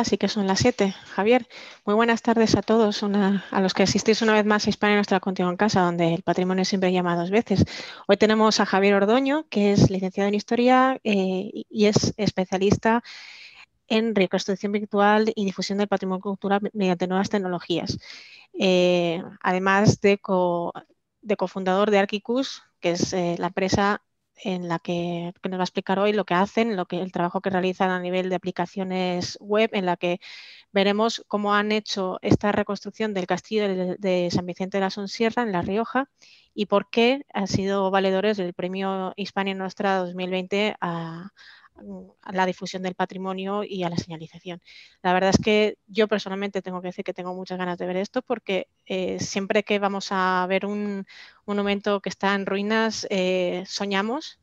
Así que son las 7. Javier, muy buenas tardes a todos, a los que asistís una vez más a Hispania Nuestra Continua en Casa, donde el patrimonio siempre llama dos veces. Hoy tenemos a Javier Ordoño, que es licenciado en Historia eh, y es especialista en reconstrucción virtual y difusión del patrimonio cultural mediante nuevas tecnologías. Eh, además de, cofundador de Arquicus, que es eh, la empresa en la que, nos va a explicar hoy lo que hacen, lo que, el trabajo que realizan a nivel de aplicaciones web, en la que veremos cómo han hecho esta reconstrucción del castillo de, San Vicente de la Sonsierra en La Rioja y por qué han sido valedores del premio Hispania Nostra 2020 a, la difusión del patrimonio y a la señalización. La verdad es que yo personalmente tengo que decir que tengo muchas ganas de ver esto porque eh, siempre que vamos a ver un, monumento que está en ruinas, eh, soñamos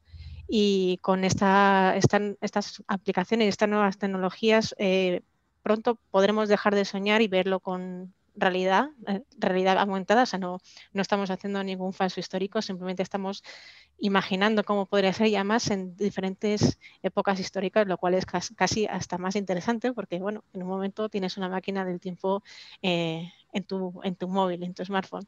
y con esta, estas aplicaciones, estas nuevas tecnologías, eh, pronto podremos dejar de soñar y verlo con, realidad, eh, realidad aumentada, o sea, no, no estamos haciendo ningún falso histórico, simplemente estamos imaginando cómo podría ser ya más en diferentes épocas históricas, lo cual es casi hasta más interesante porque, bueno, en un momento tienes una máquina del tiempo eh, en, tu, móvil, en tu smartphone.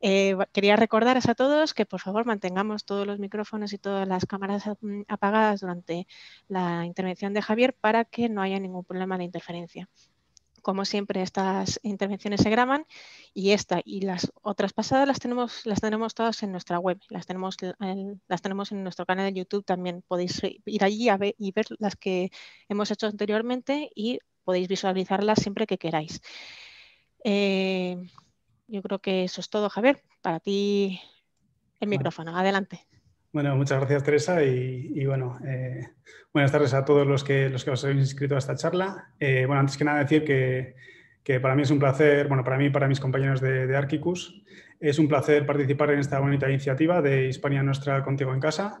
Eh, quería recordarles a todos que, por favor, mantengamos todos los micrófonos y todas las cámaras mm, apagadas durante la intervención de Javier para que no haya ningún problema de interferencia. Como siempre, estas intervenciones se graban y esta y las otras pasadas las tenemos, las tenemos todas en nuestra web, las tenemos, las tenemos en nuestro canal de YouTube también. Podéis ir allí a ver, y ver las que hemos hecho anteriormente y podéis visualizarlas siempre que queráis. Eh, yo creo que eso es todo, Javier. Para ti el micrófono, adelante. Bueno, muchas gracias Teresa y, bueno, eh, buenas tardes a todos los que, los que os habéis inscrito a esta charla. Eh, bueno, antes que nada decir que, para mí es un placer, bueno, para mí y para mis compañeros de, Arquicus, es un placer participar en esta bonita iniciativa de Hispania Nuestra Contigo en Casa.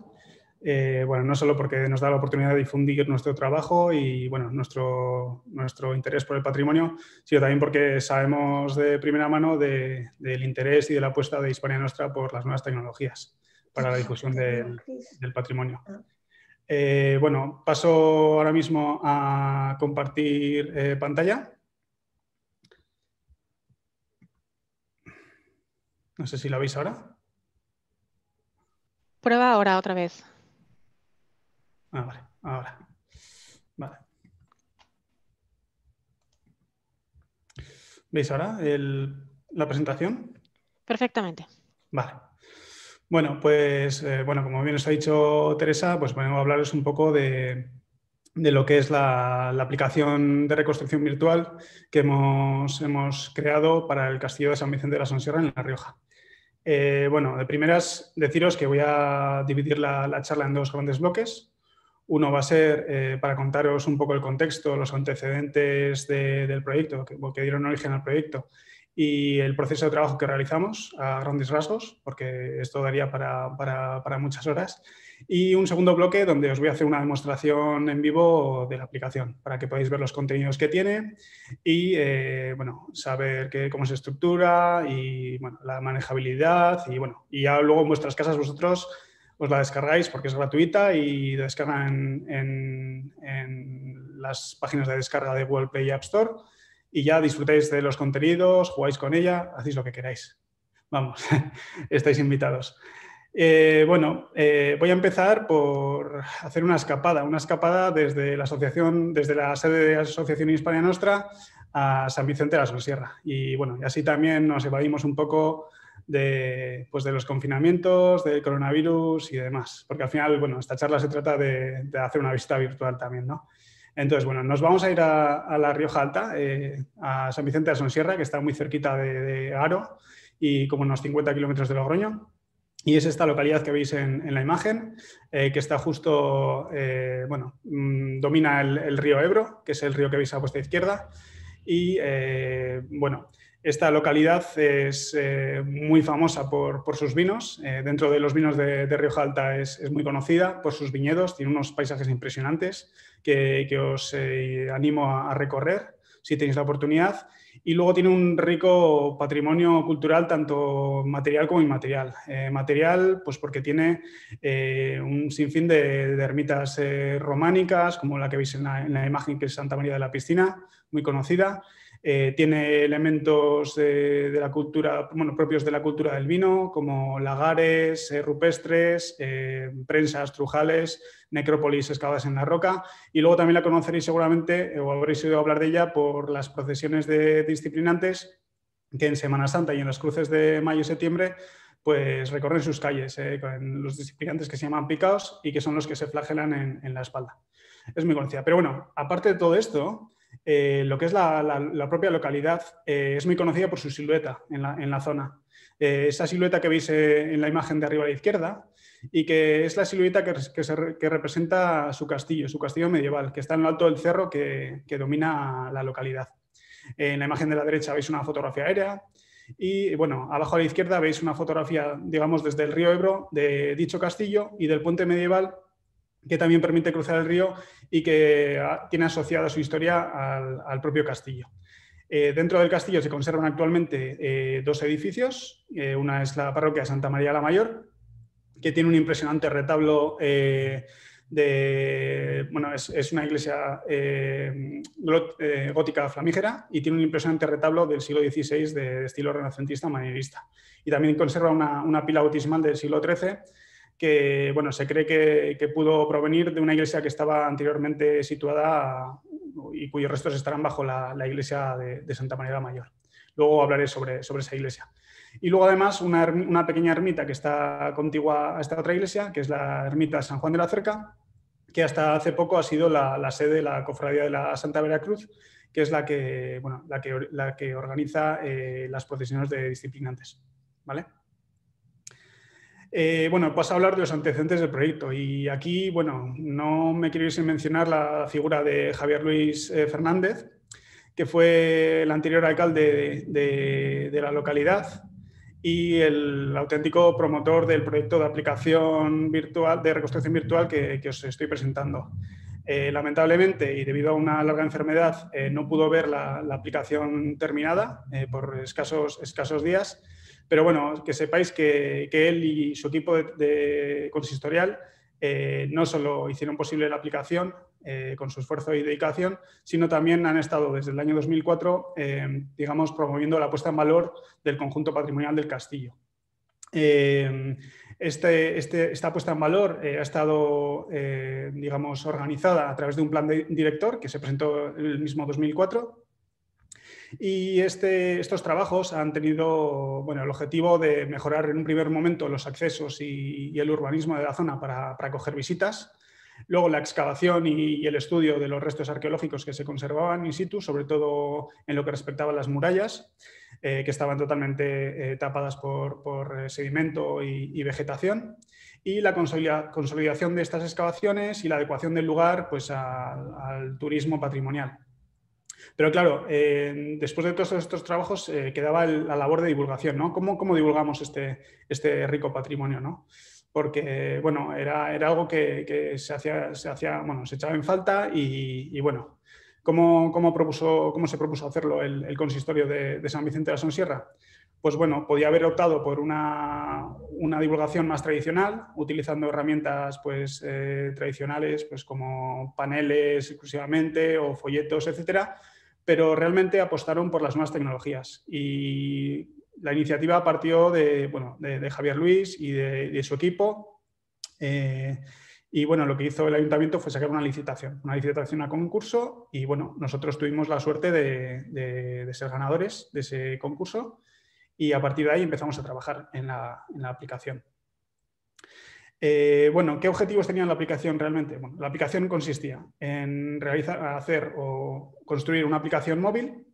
Eh, bueno, no solo porque nos da la oportunidad de difundir nuestro trabajo y bueno, nuestro, nuestro interés por el patrimonio, sino también porque sabemos de primera mano del interés y de la apuesta de Hispania Nuestra por las nuevas tecnologías para la discusión del, patrimonio. Ah. Eh, bueno, paso ahora mismo a compartir eh, pantalla. No sé si la veis ahora. Prueba ahora otra vez. Ah, vale, ahora. Vale. ¿Veis ahora la presentación? Perfectamente. Vale. Bueno, pues eh, bueno, como bien os ha dicho Teresa, pues vengo a hablaros un poco de, lo que es la, aplicación de reconstrucción virtual que hemos, creado para el castillo de San Vicente de la Sonsierra en La Rioja. Eh, bueno, de primeras deciros que voy a dividir la, charla en dos grandes bloques. Uno va a ser eh, para contaros un poco el contexto, los antecedentes del proyecto, que dieron origen al proyecto, y el proceso de trabajo que realizamos a grandes rasgos, porque esto daría para, para, muchas horas, y un segundo bloque donde os voy a hacer una demostración en vivo de la aplicación para que podáis ver los contenidos que tiene y eh, bueno, saber cómo se estructura y la manejabilidad y bueno, y ya luego en vuestras casas vosotros os la descargáis porque es gratuita y la descargan en, en las páginas de descarga de Google Play y App Store y ya disfrutáis de los contenidos, jugáis con ella, hacéis lo que queráis. Vamos, estáis invitados. Eh, bueno, eh, voy a empezar por hacer una escapada, una escapada desde la asociación, desde la sede de la Asociación Hispania Nostra a San Vicente de la Sonsierra. Y bueno, y así también nos evadimos un poco de, pues de los confinamientos, del coronavirus y demás. Porque al final, bueno, esta charla se trata de, de hacer una visita virtual también, ¿no? Entonces, bueno, nos vamos a ir a, La Rioja Alta, eh, a San Vicente de Sonsierra, que está muy cerquita de, Aro y como unos 50 kilómetros de Logroño. Y es esta localidad que veis en, la imagen, eh, que está justo, eh, bueno, mm, domina el, río Ebro, que es el río que veis a vuestra izquierda. Y bueno, esta localidad es eh, muy famosa por, sus vinos. Eh, dentro de los vinos de, de Rioja Alta es, muy conocida por sus viñedos. Tiene unos paisajes impresionantes que, os eh, animo a, recorrer si tenéis la oportunidad. Y luego tiene un rico patrimonio cultural, tanto material como inmaterial. material, pues porque tiene un sinfín de, ermitas románicas, como la que veis en la imagen, que es Santa María de la Piscina, muy conocida eh, tiene elementos de, la cultura, bueno, propios de la cultura del vino, como lagares, eh, rupestres, eh, prensas, trujales, necrópolis excavadas en la roca. Y luego también la conoceréis seguramente, o habréis oído hablar de ella, por las procesiones de disciplinantes que en Semana Santa y en las cruces de mayo y septiembre pues recorren sus calles con los disciplinantes que se llaman picaos y que son los que se flagelan en, en la espalda. Es muy conocida. Pero bueno, aparte de todo esto, eh, lo que es la, propia localidad eh, es muy conocida por su silueta en la, zona. Eh, esa silueta que veis en la imagen de arriba a la izquierda y que es la silueta que, representa su castillo, su castillo medieval, que está en lo alto del cerro que, que domina la localidad. en la imagen de la derecha veis una fotografía aérea y, bueno, abajo a la izquierda veis una fotografía, digamos, desde el río Ebro de dicho castillo y del puente medieval que también permite cruzar el río y que ah, tiene asociada su historia al, propio castillo. Eh, dentro del castillo se conservan actualmente eh, dos edificios. Eh, una es la parroquia Santa María la Mayor, que tiene un impresionante retablo de. Bueno, es, una iglesia gótica flamígera y tiene un impresionante retablo del siglo XVI de, estilo renacentista manierista. Y también conserva una, una pila bautismal del siglo XIII que bueno, se cree que, pudo provenir de una iglesia que estaba anteriormente situada y cuyos restos estarán bajo la, iglesia de, Santa María la Mayor. Luego hablaré sobre, sobre esa iglesia. Y luego además erm, una, pequeña ermita que está contigua a esta otra iglesia, que es la ermita San Juan de la Cerca, que hasta hace poco ha sido la, sede de la Cofradía de la Santa Veracruz, que es la que, la que, organiza eh, las procesiones de disciplinantes. ¿Vale? Eh, bueno, paso a hablar de los antecedentes del proyecto y aquí, bueno, no me quiero ir sin mencionar la figura de Javier Luis eh, Fernández, que fue el anterior alcalde de, la localidad y el auténtico promotor del proyecto de aplicación virtual, de reconstrucción virtual que, os estoy presentando. Eh, lamentablemente, y debido a una larga enfermedad, no pudo ver la, aplicación terminada por escasos días pero bueno, que sepáis que, él y su equipo de, consistorial eh, no solo hicieron posible la aplicación eh, con su esfuerzo y dedicación, sino también han estado desde el año 2004, eh, digamos, promoviendo la puesta en valor del conjunto patrimonial del castillo. Este, este, esta puesta en valor ha estado, digamos, organizada a través de un plan director que se presentó el mismo 2004 y este, estos trabajos han tenido el objetivo de mejorar en un primer momento los accesos y, el urbanismo de la zona para, para acoger visitas. Luego la excavación y, el estudio de los restos arqueológicos que se conservaban in situ, sobre todo en lo que respectaba a las murallas, eh, que estaban totalmente eh, tapadas por, eh, sedimento y, vegetación. Y la consolidación de estas excavaciones y la adecuación del lugar pues, al turismo patrimonial. Pero claro, eh, después de todos estos trabajos eh, quedaba la labor de divulgación, ¿no? ¿Cómo, divulgamos este, este, rico patrimonio, ¿no? Porque, bueno, era, algo que, se, hacía, bueno, se echaba en falta y, bueno, ¿cómo, se propuso hacerlo el, consistorio de, San Vicente de la Sonsierra? pues bueno, podía haber optado por una, divulgación más tradicional, utilizando herramientas pues, eh, tradicionales pues como paneles exclusivamente o folletos, etcétera, pero realmente apostaron por las nuevas tecnologías y la iniciativa partió de, bueno, de, Javier Luis y de, su equipo. Eh, y bueno, lo que hizo el ayuntamiento fue sacar una licitación, una licitación a concurso y bueno, nosotros tuvimos la suerte de, de ser ganadores de ese concurso y a partir de ahí empezamos a trabajar en la, aplicación. Eh, bueno, ¿qué objetivos tenía la aplicación realmente? Bueno, la aplicación consistía en realizar, hacer o construir una aplicación móvil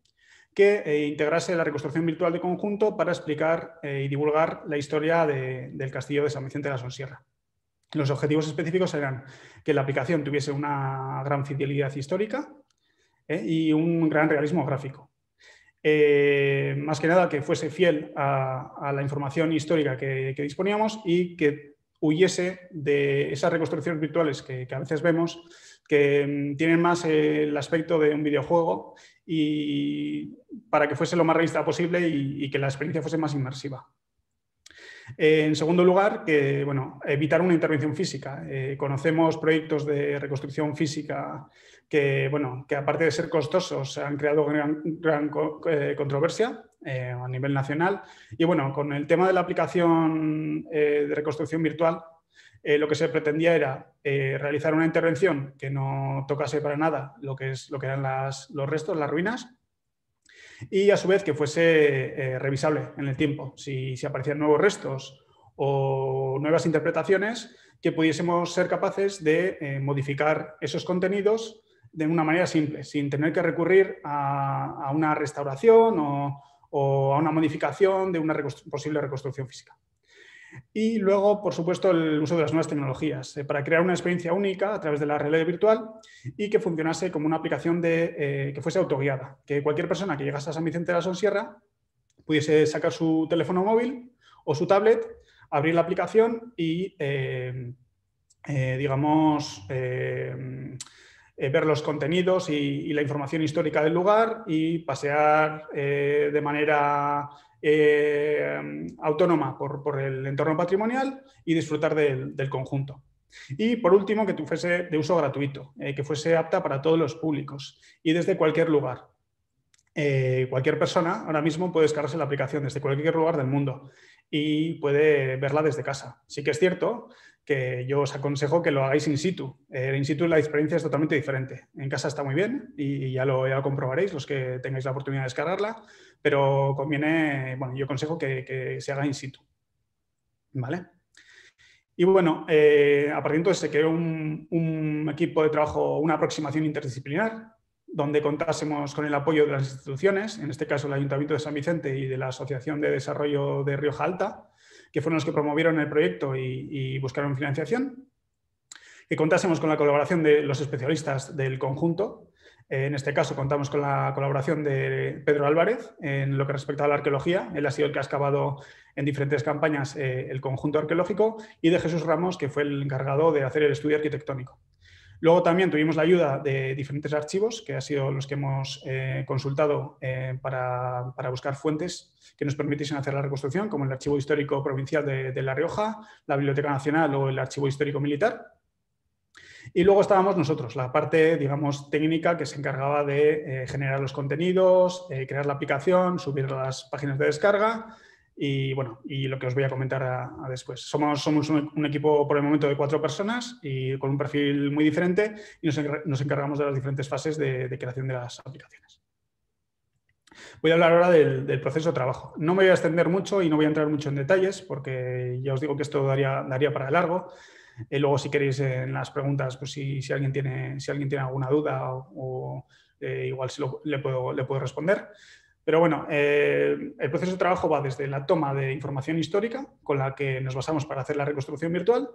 que eh, integrase la reconstrucción virtual de conjunto para explicar eh, y divulgar la historia del castillo de San Vicente de la Sonsierra. Los objetivos específicos eran que la aplicación tuviese una gran fidelidad histórica y un gran realismo gráfico, eh, más que nada que fuese fiel a, la información histórica que, disponíamos y que huyese de esas reconstrucciones virtuales que, a veces vemos, que mm, tienen más eh, el aspecto de un videojuego y para que fuese lo más realista posible y, que la experiencia fuese más inmersiva. En segundo lugar, que, bueno, evitar una intervención física. Eh, conocemos proyectos de reconstrucción física que, bueno, que aparte de ser costosos, han creado gran, eh, controversia eh, a nivel nacional. Y bueno, con el tema de la aplicación eh, de reconstrucción virtual, lo que se pretendía era realizar una intervención que no tocase para nada lo que, es, lo que eran las, los restos, las ruinas, y a su vez que fuese revisable en el tiempo. Si, si aparecían nuevos restos o nuevas interpretaciones, que pudiésemos ser capaces de modificar esos contenidos de una manera simple, sin tener que recurrir a, una restauración o, a una modificación de una posible reconstrucción física. Y luego, por supuesto, el uso de las nuevas tecnologías eh, para crear una experiencia única a través de la realidad virtual y que funcionase como una aplicación de, eh, que fuese autoguiada, que cualquier persona que llegase a San Vicente de la Sonsierra pudiese sacar su teléfono móvil o su tablet, abrir la aplicación y, eh, digamos, eh, ver los contenidos y, la información histórica del lugar y pasear eh, de manera eh, autónoma por, el entorno patrimonial y disfrutar del, del, conjunto. Y por último, que fuese de uso gratuito, que fuese apta para todos los públicos y desde cualquier lugar. cualquier persona ahora mismo puede descargarse la aplicación desde cualquier lugar del mundo y puede verla desde casa. Sí que es cierto que yo os aconsejo que lo hagáis in situ. en eh, in situ la experiencia es totalmente diferente. En casa está muy bien y ya lo, ya comprobaréis los que tengáis la oportunidad de descargarla, pero conviene, bueno, yo aconsejo que, se haga in situ. ¿Vale? Y bueno, eh, a partir de entonces se creó un, un equipo de trabajo, una aproximación interdisciplinar, donde contásemos con el apoyo de las instituciones, en este caso el Ayuntamiento de San Vicente y de la Asociación de Desarrollo de Rioja Alta, que fueron los que promovieron el proyecto y, buscaron financiación, que contásemos con la colaboración de los especialistas del conjunto. Eh, en este caso contamos con la colaboración de Pedro Álvarez en lo que respecta a la arqueología. Él ha sido el que ha excavado en diferentes campañas eh, el conjunto arqueológico y de Jesús Ramos, que fue el encargado de hacer el estudio arquitectónico. Luego también tuvimos la ayuda de diferentes archivos, que han sido los que hemos eh, consultado eh, para, buscar fuentes que nos permitiesen hacer la reconstrucción, como el Archivo Histórico Provincial de, La Rioja, la Biblioteca Nacional o el Archivo Histórico Militar. Y luego estábamos nosotros, la parte, digamos, técnica que se encargaba de eh, generar los contenidos, crear la aplicación, subir las páginas de descarga y bueno, y lo que os voy a comentar después. Somos, un, equipo por el momento de cuatro personas y con un perfil muy diferente y nos, encargamos de las diferentes fases de, creación de las aplicaciones. Voy a hablar ahora del, proceso de trabajo. No me voy a extender mucho y no voy a entrar mucho en detalles porque ya os digo que esto daría, daría para largo. Y eh, luego, si queréis en las preguntas, pues si, alguien, tiene, si alguien tiene alguna duda o, eh, igual le puedo responder. Pero bueno, eh, el proceso de trabajo va desde la toma de información histórica, con la que nos basamos para hacer la reconstrucción virtual,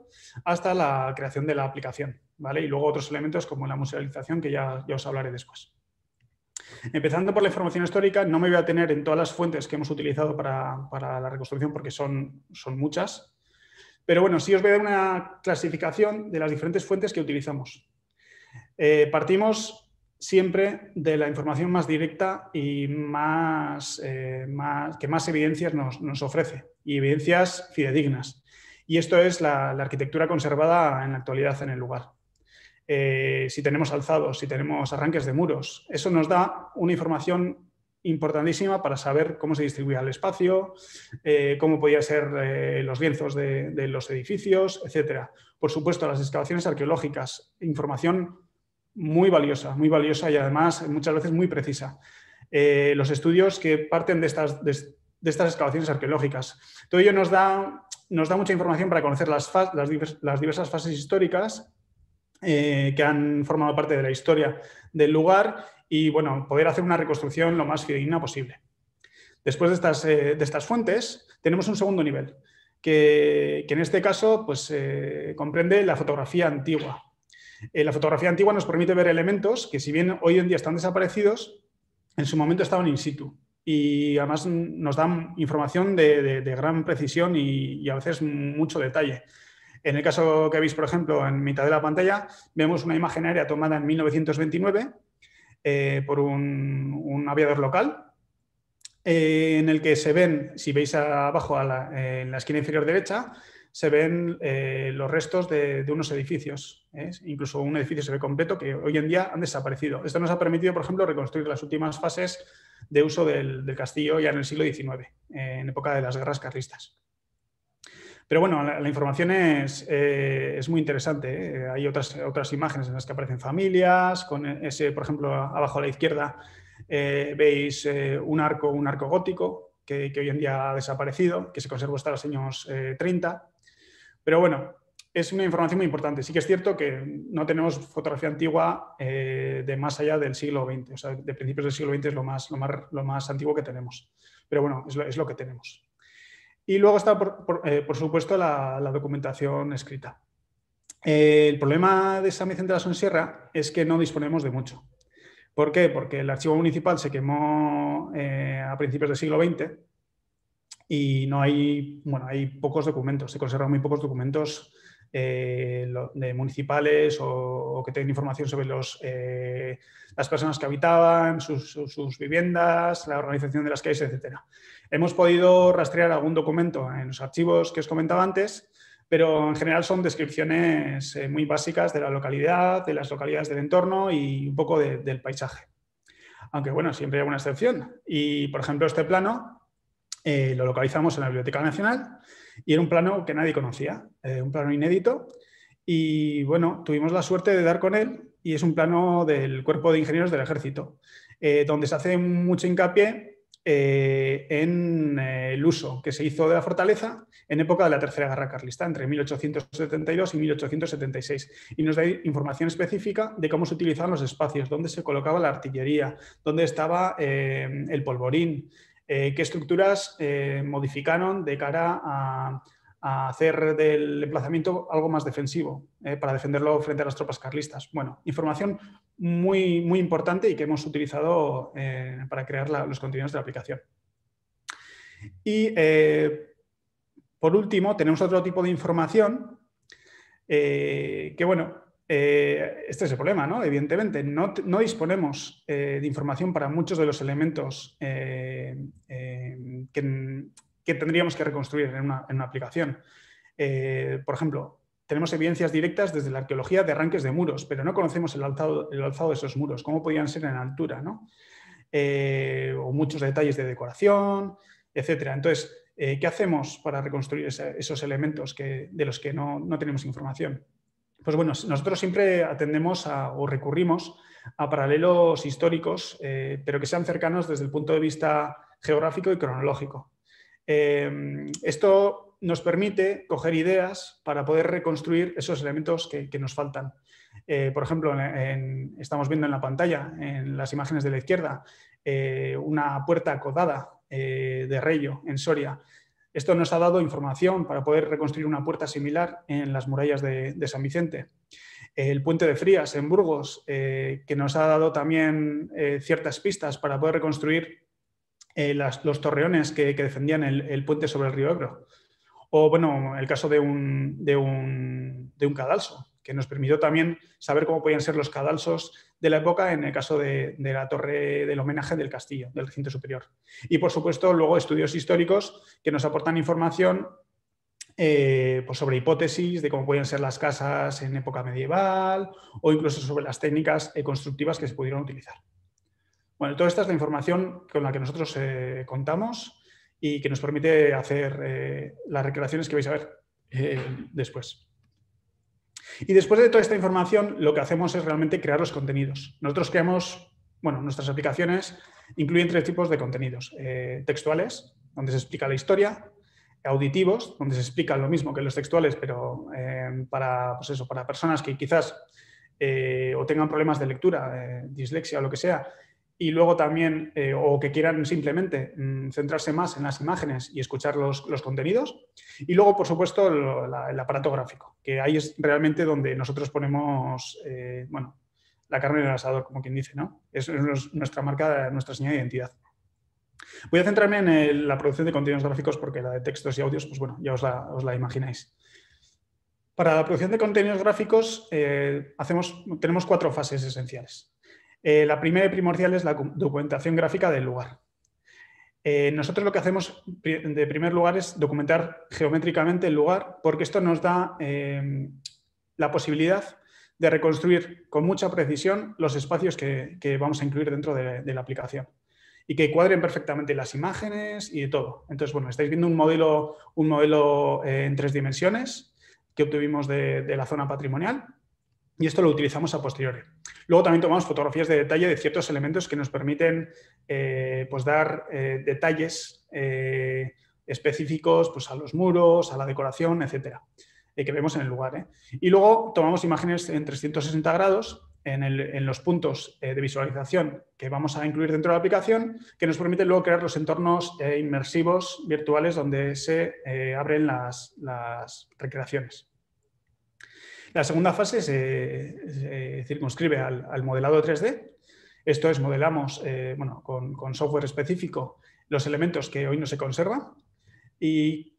hasta la creación de la aplicación, ¿vale? Y luego otros elementos como la musealización, que ya, os hablaré después. Empezando por la información histórica, no me voy a tener en todas las fuentes que hemos utilizado para, la reconstrucción, porque son, son muchas, pero bueno, sí os voy a dar una clasificación de las diferentes fuentes que utilizamos. Eh, partimos siempre de la información más directa y más, eh, que más evidencias nos, ofrece, y evidencias fidedignas. Y esto es la, arquitectura conservada en la actualidad en el lugar. Eh, si tenemos alzados, si tenemos arranques de muros, eso nos da una información importantísima para saber cómo se distribuía el espacio, eh, cómo podían ser los lienzos de, de, los edificios, etc. Por supuesto, las excavaciones arqueológicas, información muy valiosa, muy valiosa y además muchas veces muy precisa. Eh, los estudios que parten de estas, excavaciones arqueológicas. Todo ello nos da, mucha información para conocer las, diversas fases históricas eh, que han formado parte de la historia del lugar y bueno, poder hacer una reconstrucción lo más fidedigna posible. Después de estas, eh, fuentes, tenemos un segundo nivel, que, que en este caso pues, comprende la fotografía antigua, eh, la fotografía antigua nos permite ver elementos que si bien hoy en día están desaparecidos, en su momento estaban in situ y además nos dan información de, gran precisión y, a veces mucho detalle. En el caso que veis, por ejemplo, en mitad de la pantalla, vemos una imagen aérea tomada en 1929 eh, por un, aviador local, eh, en el que se ven, si veis abajo a en la esquina inferior derecha, se ven eh, los restos de, unos edificios. ¿eh? Incluso un edificio se ve completo que hoy en día han desaparecido. Esto nos ha permitido, por ejemplo, reconstruir las últimas fases de uso del, castillo ya en el siglo XIX, eh, en época de las guerras carlistas. Pero bueno, la, información es, muy interesante. Hay otras, otras imágenes en las que aparecen familias, con ese, por ejemplo, abajo a la izquierda veis un arco, un arco gótico, que, hoy en día ha desaparecido, que se conservó hasta los años 30. Pero bueno, es una información muy importante. Sí que es cierto que no tenemos fotografía antigua eh, de más allá del siglo XX, o sea, de principios del siglo XX es lo más, antiguo que tenemos. Pero bueno, es lo, que tenemos. Y luego está, por, eh, supuesto, la, documentación escrita. el problema de esa Vicente de la Sonsierra es que no disponemos de mucho. ¿Por qué? Porque el archivo municipal se quemó eh, a principios del siglo XX y no hay, bueno, hay pocos documentos, se conservan muy pocos documentos eh, de municipales o, que tengan información sobre los, eh, las personas que habitaban, sus, viviendas, la organización de las calles, etc. Hemos podido rastrear algún documento en los archivos que os comentaba antes, pero en general son descripciones eh, muy básicas de la localidad, de las localidades del entorno y un poco del paisaje. Aunque bueno, siempre hay alguna excepción. Y por ejemplo, este plano eh, lo localizamos en la Biblioteca Nacional y era un plano que nadie conocía, eh, un plano inédito. Y bueno, tuvimos la suerte de dar con él y es un plano del Cuerpo de Ingenieros del Ejército, eh, donde se hace mucho hincapié en el uso que se hizo de la fortaleza en época de la Tercera Guerra Carlista, entre 1872 y 1876. Y nos da información específica de cómo se utilizaban los espacios, dónde se colocaba la artillería, dónde estaba el polvorín, eh, qué estructuras eh, modificaron de cara a, hacer del emplazamiento algo más defensivo eh, para defenderlo frente a las tropas carlistas. Bueno, información muy, muy importante y que hemos utilizado para crear los contenidos de la aplicación. Y por último, tenemos otro tipo de información que, bueno, eh, este es el problema, ¿no? Evidentemente, no, disponemos eh, de información para muchos de los elementos eh, que, tendríamos que reconstruir en una, aplicación. por ejemplo, tenemos evidencias directas desde la arqueología de arranques de muros, pero no conocemos el alzado, de esos muros, cómo podían ser en altura, ¿no? o muchos detalles de decoración, etcétera. Entonces, ¿qué hacemos para reconstruir esos elementos de los que no tenemos información? Pues bueno, nosotros siempre atendemos o recurrimos a paralelos históricos, eh, pero que sean cercanos desde el punto de vista geográfico y cronológico. Em, esto nos permite coger ideas para poder reconstruir esos elementos que, nos faltan. Eh, por ejemplo, estamos viendo en la pantalla, en las imágenes de la izquierda, eh, una puerta acodada de Reyo, en Soria. Esto nos ha dado información para poder reconstruir una puerta similar en las murallas de, San Vicente. El puente de Frías en Burgos, eh, que nos ha dado también eh, ciertas pistas para poder reconstruir eh, los torreones que, defendían el, puente sobre el río Ebro. O, bueno, el caso de un cadalso, que nos permitió también saber cómo podían ser los cadalsos de la época en el caso de, la torre del homenaje del castillo, del recinto superior. Y por supuesto, luego estudios históricos que nos aportan información eh, pues sobre hipótesis de cómo podían ser las casas en época medieval o incluso sobre las técnicas constructivas que se pudieron utilizar. Bueno, toda esta es la información con la que nosotros eh, contamos y que nos permite hacer eh, las recreaciones que vais a ver después. Y después de toda esta información, lo que hacemos es realmente crear los contenidos. Nosotros creamos, bueno, nuestras aplicaciones incluyen tres tipos de contenidos. Eh, textuales, donde se explica la historia, auditivos, donde se explica lo mismo que los textuales, pero eh, para, pues eso, para personas que quizás eh, o tengan problemas de lectura, dislexia o lo que sea, y luego también, eh, o que quieran simplemente mm, centrarse más en las imágenes y escuchar los, contenidos. Y luego, por supuesto, el aparato gráfico, que ahí es realmente donde nosotros ponemos, eh, bueno, la carne en el asador, como quien dice, ¿no? Es, nuestra marca, nuestra señal de identidad. Voy a centrarme en eh, la producción de contenidos gráficos porque la de textos y audios, pues bueno, ya os la, imagináis. Para la producción de contenidos gráficos hacemos, tenemos cuatro fases esenciales. Eh, la primera y primordial es la documentación gráfica del lugar. Eh, nosotros lo que hacemos de primer lugar es documentar geométricamente el lugar porque esto nos da em, la posibilidad de reconstruir con mucha precisión los espacios que, vamos a incluir dentro de, la aplicación y que cuadren perfectamente las imágenes y todo. Entonces, bueno, estáis viendo un modelo, un modelo eh, en tres dimensiones que obtuvimos de la zona patrimonial y esto lo utilizamos a posteriori. Luego también tomamos fotografías de detalle de ciertos elementos que nos permiten eh, pues dar eh, detalles eh, específicos pues a los muros, a la decoración, etcétera, que vemos en el lugar. Y luego tomamos imágenes en 360 grados en, los puntos de visualización que vamos a incluir dentro de la aplicación, que nos permiten luego crear los entornos inmersivos virtuales donde se abren las recreaciones. La segunda fase se, circunscribe al, modelado 3D. Esto es, modelamos eh, con, software específico los elementos que hoy no se conservan y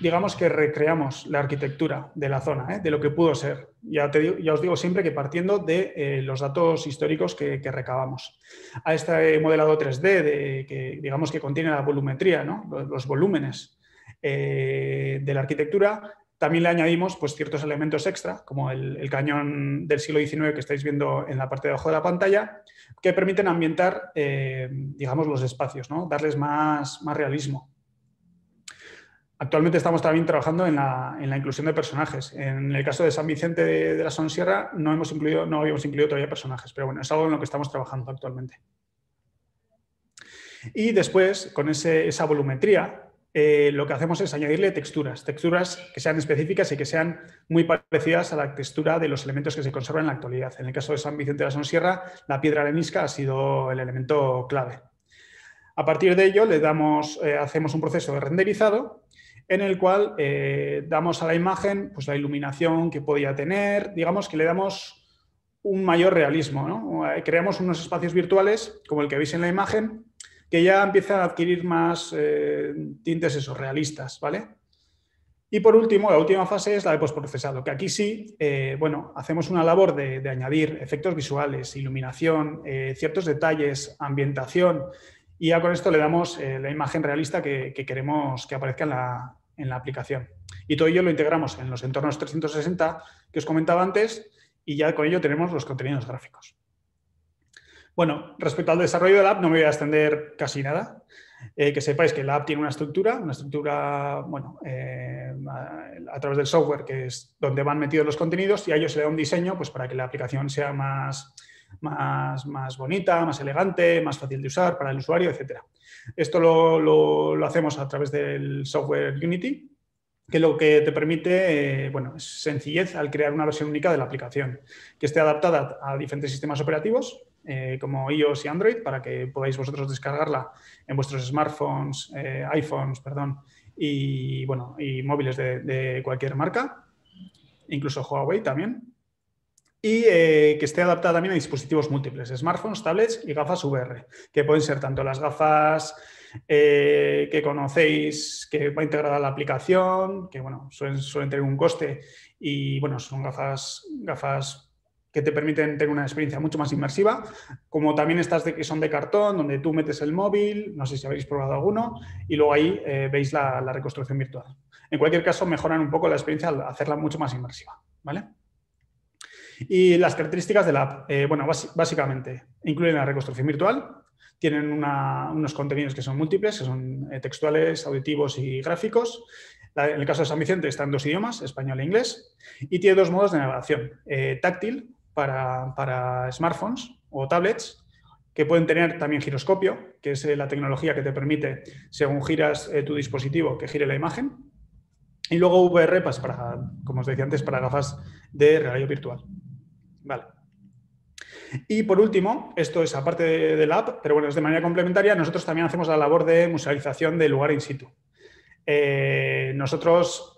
digamos que recreamos la arquitectura de la zona, eh, de lo que pudo ser. Ya, te os digo siempre que partiendo de eh, los datos históricos que, recabamos. A este modelado 3D, que digamos que contiene la volumetría, ¿no? los, volúmenes de la arquitectura, también le añadimos pues, ciertos elementos extra, como el, cañón del siglo XIX que estáis viendo en la parte de abajo de la pantalla, que permiten ambientar, eh, digamos, los espacios, ¿no? darles más, más realismo. Actualmente estamos también trabajando en la, inclusión de personajes. En el caso de San Vicente de, la Sonsierra no, hemos incluido, no habíamos incluido todavía personajes, pero bueno, es algo en lo que estamos trabajando actualmente. Y después, con esa volumetría, eh, lo que hacemos es añadirle texturas, texturas que sean específicas y que sean muy parecidas a la textura de los elementos que se conservan en la actualidad. En el caso de San Vicente de la Sonsierra, la piedra arenisca ha sido el elemento clave. A partir de ello, le damos, eh, hacemos un proceso de renderizado en el cual eh, damos a la imagen pues, la iluminación que podía tener, digamos que le damos un mayor realismo. Creamos unos espacios virtuales, como el que veis en la imagen, que ya empiezan a adquirir más eh, tintes esos realistas, ¿vale? Y por último, la última fase es la de postprocesado, que aquí sí, eh, bueno, hacemos una labor de, añadir efectos visuales, iluminación, eh, ciertos detalles, ambientación, y ya con esto le damos la imagen realista que, queremos que aparezca en la, en la, aplicación. Y todo ello lo integramos en los entornos 360 que os comentaba antes, y ya con ello tenemos los contenidos gráficos. Bueno, respecto al desarrollo de la app, no me voy a extender casi nada. Eh, que sepáis que la app tiene una estructura, una estructura, bueno, eh, a, través del software, que es donde van metidos los contenidos, y a ellos se le da un diseño pues, para que la aplicación sea más, más, bonita, más elegante, más fácil de usar para el usuario, etc. Esto lo, hacemos a través del software Unity, que lo que te permite, eh, bueno, es sencillez al crear una versión única de la aplicación, que esté adaptada a diferentes sistemas operativos eh, como iOS y Android para que podáis vosotros descargarla en vuestros smartphones, eh, iPhones, perdón, y bueno, y móviles de, cualquier marca, incluso Huawei también. Y eh, que esté adaptada también a dispositivos múltiples, smartphones, tablets y gafas VR, que pueden ser tanto las gafas que conocéis, que va integrada a la aplicación, que bueno, suelen, tener un coste y bueno, son gafas, gafas que te permiten tener una experiencia mucho más inmersiva, como también estas de, que son de cartón, donde tú metes el móvil, no sé si habéis probado alguno, y luego ahí eh, veis la, reconstrucción virtual. En cualquier caso, mejoran un poco la experiencia al hacerla mucho más inmersiva. ¿vale? Y las características de la app, eh, bueno, básicamente incluyen la reconstrucción virtual, tienen unos contenidos que son múltiples, que son eh, textuales, auditivos y gráficos. en el caso de San Vicente está en dos idiomas, español e inglés, y tiene dos modos de navegación, táctil, para, smartphones o tablets que pueden tener también giroscopio, que es eh, la tecnología que te permite, según giras eh, tu dispositivo, que gire la imagen. Y luego VRPAS, pues, para, como os decía antes, para gafas de radio virtual. Vale. Y por último, esto es aparte de, app, pero bueno, es de manera complementaria, nosotros también hacemos la labor de musealización del lugar in situ. Eh, nosotros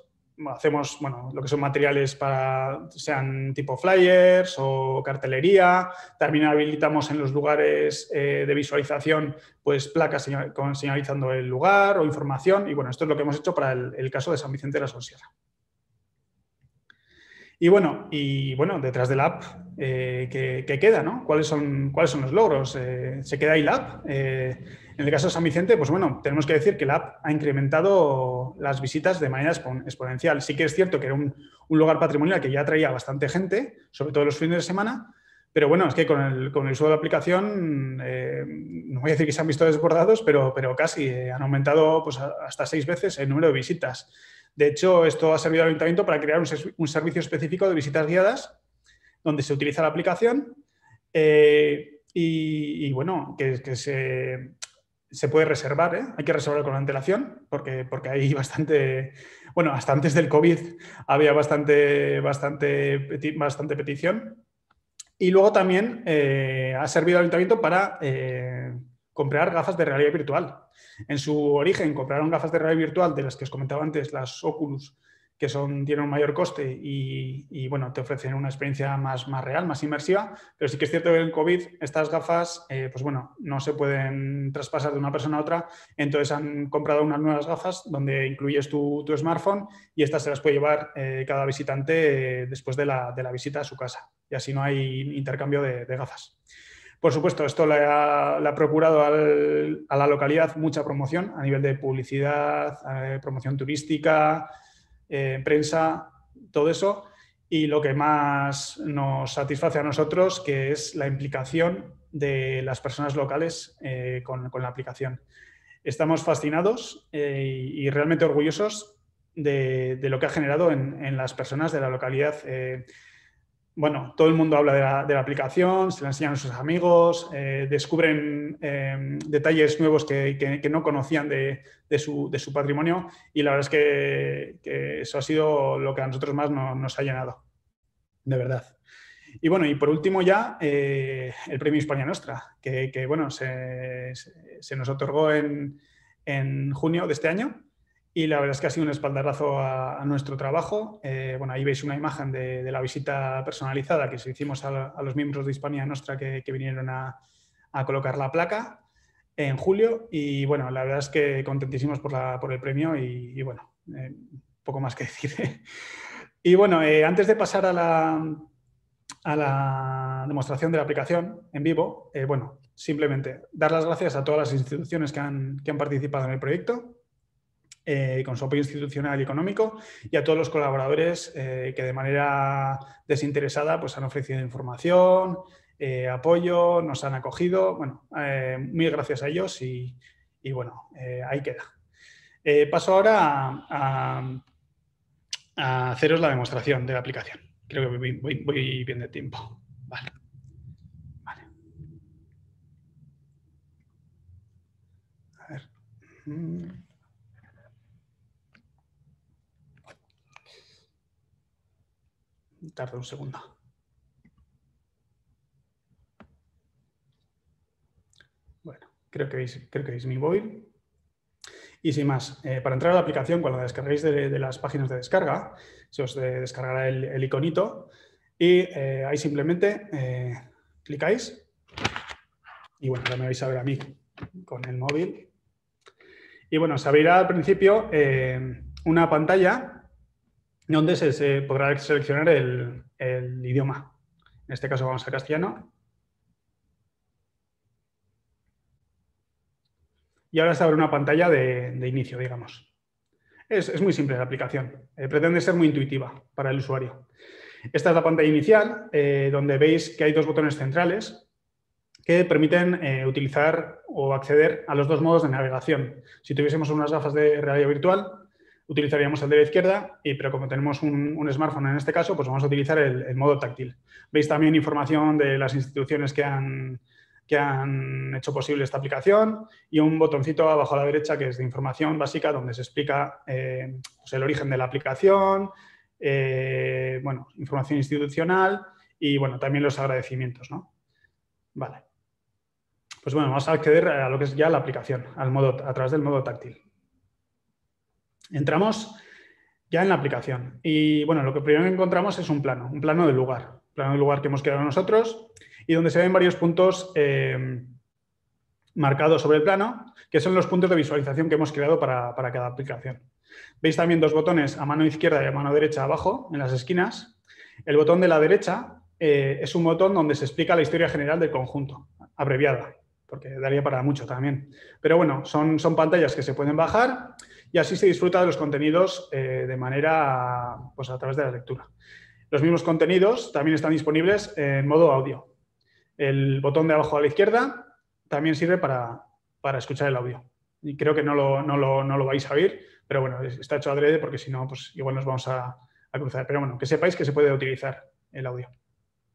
hacemos bueno, lo que son materiales para, sean tipo flyers o cartelería, también habilitamos en los lugares eh, de visualización pues placas señalizando el lugar o información y bueno, esto es lo que hemos hecho para el, caso de San Vicente de la Sonsierra. Y bueno, y bueno, detrás de la app, eh, ¿qué, queda? ¿no? ¿Cuáles, son, ¿Cuáles son los logros? Eh, ¿Se queda ahí la app? En el caso de San Vicente, pues bueno, tenemos que decir que la app ha incrementado las visitas de manera exponencial. Sí que es cierto que era un, lugar patrimonial que ya atraía bastante gente, sobre todo los fines de semana, pero bueno, es que con el, uso de la aplicación, eh, no voy a decir que se han visto desbordados, pero, pero casi eh, han aumentado pues, hasta seis veces el número de visitas. De hecho, esto ha servido al ayuntamiento para crear un, servicio específico de visitas guiadas, donde se utiliza la aplicación eh, y, bueno, que se se puede reservar, ¿eh? hay que reservar con antelación, porque, porque hay bastante, bueno, hasta antes del COVID había bastante, bastante, bastante petición. Y luego también eh, ha servido al ayuntamiento para eh, comprar gafas de realidad virtual. En su origen compraron gafas de realidad virtual de las que os comentaba antes, las Oculus, que son, tienen un mayor coste y, bueno, te ofrecen una experiencia más, más real, más inmersiva, pero sí que es cierto que en COVID estas gafas, eh, pues bueno, no se pueden traspasar de una persona a otra, entonces han comprado unas nuevas gafas donde incluyes tu, smartphone y estas se las puede llevar eh, cada visitante eh, después de la, visita a su casa y así no hay intercambio de, gafas. Por supuesto, esto le ha, procurado a la localidad mucha promoción a nivel de publicidad, promoción turística, eh, prensa, todo eso. Y lo que más nos satisface a nosotros, que es la implicación de las personas locales eh, con, la aplicación. Estamos fascinados eh, y realmente orgullosos de, lo que ha generado en, las personas de la localidad bueno, todo el mundo habla de la, aplicación, se la enseñan a sus amigos, eh, descubren eh, detalles nuevos que, no conocían de, su, patrimonio y la verdad es que, eso ha sido lo que a nosotros más nos ha llenado, de verdad. Y bueno, y por último ya eh, el premio Hispania Nostra, que, bueno, se, nos otorgó en junio de este año y la verdad es que ha sido un espaldarazo a, nuestro trabajo. Eh, bueno, ahí veis una imagen de, la visita personalizada que hicimos a, los miembros de Hispania Nostra que, vinieron a, colocar la placa en julio. Y bueno, la verdad es que contentísimos por, el premio y, bueno, eh, poco más que decir. y bueno, eh, antes de pasar a la, a la demostración de la aplicación en vivo, bueno, simplemente dar las gracias a todas las instituciones que han, que han participado en el proyecto eh, con su apoyo institucional y económico, y a todos los colaboradores eh, que de manera desinteresada pues, han ofrecido información, eh, apoyo, nos han acogido. Bueno, mil gracias a ellos y, bueno, ahí queda. paso ahora a, haceros la demostración de la aplicación. Creo que voy, bien de tiempo. vale. A ver. Mm. Tarda un segundo. Bueno, creo que veis, creo que mi móvil. Y sin más, eh, para entrar a la aplicación, cuando la descarguéis de, las páginas de descarga, se os eh, descargará el, iconito y eh, ahí simplemente clicáis. Y bueno, ya me vais a ver a mí con el móvil. Y bueno, se abrirá al principio una pantalla donde se, podrá seleccionar el, idioma. En este caso vamos a castellano. Y ahora se abre una pantalla de, inicio, digamos. Es, muy simple la aplicación. Eh, pretende ser muy intuitiva para el usuario. Esta es la pantalla inicial, eh, donde veis que hay dos botones centrales que permiten eh, utilizar o acceder a los dos modos de navegación. Si tuviésemos unas gafas de realidad virtual, utilizaríamos el de la izquierda, y, pero como tenemos un, smartphone en este caso, pues vamos a utilizar el, modo táctil. Veis también información de las instituciones que han, que han hecho posible esta aplicación y un botoncito abajo a la derecha que es de información básica donde se explica eh, pues el origen de la aplicación, eh, bueno, información institucional y bueno, también los agradecimientos. ¿no? Vale. Pues bueno, vamos a acceder a lo que es ya la aplicación, al modo, a través del modo táctil. Entramos ya en la aplicación y bueno, lo que primero que encontramos es un plano, un plano del lugar, plano del lugar que hemos creado nosotros y donde se ven varios puntos eh, marcados sobre el plano, que son los puntos de visualización que hemos creado para, cada aplicación. Veis también dos botones a mano izquierda y a mano derecha abajo, en las esquinas. El botón de la derecha eh, es un botón donde se explica la historia general del conjunto, abreviada, porque daría para mucho también. Pero bueno, son, son pantallas que se pueden bajar y así se disfruta de los contenidos eh, de manera, pues a través de la lectura. Los mismos contenidos también están disponibles en modo audio. El botón de abajo a la izquierda también sirve para, escuchar el audio. Y creo que no lo, no, lo, vais a oír, pero bueno, está hecho adrede porque si no, pues igual nos vamos a, cruzar. Pero bueno, que sepáis que se puede utilizar el audio.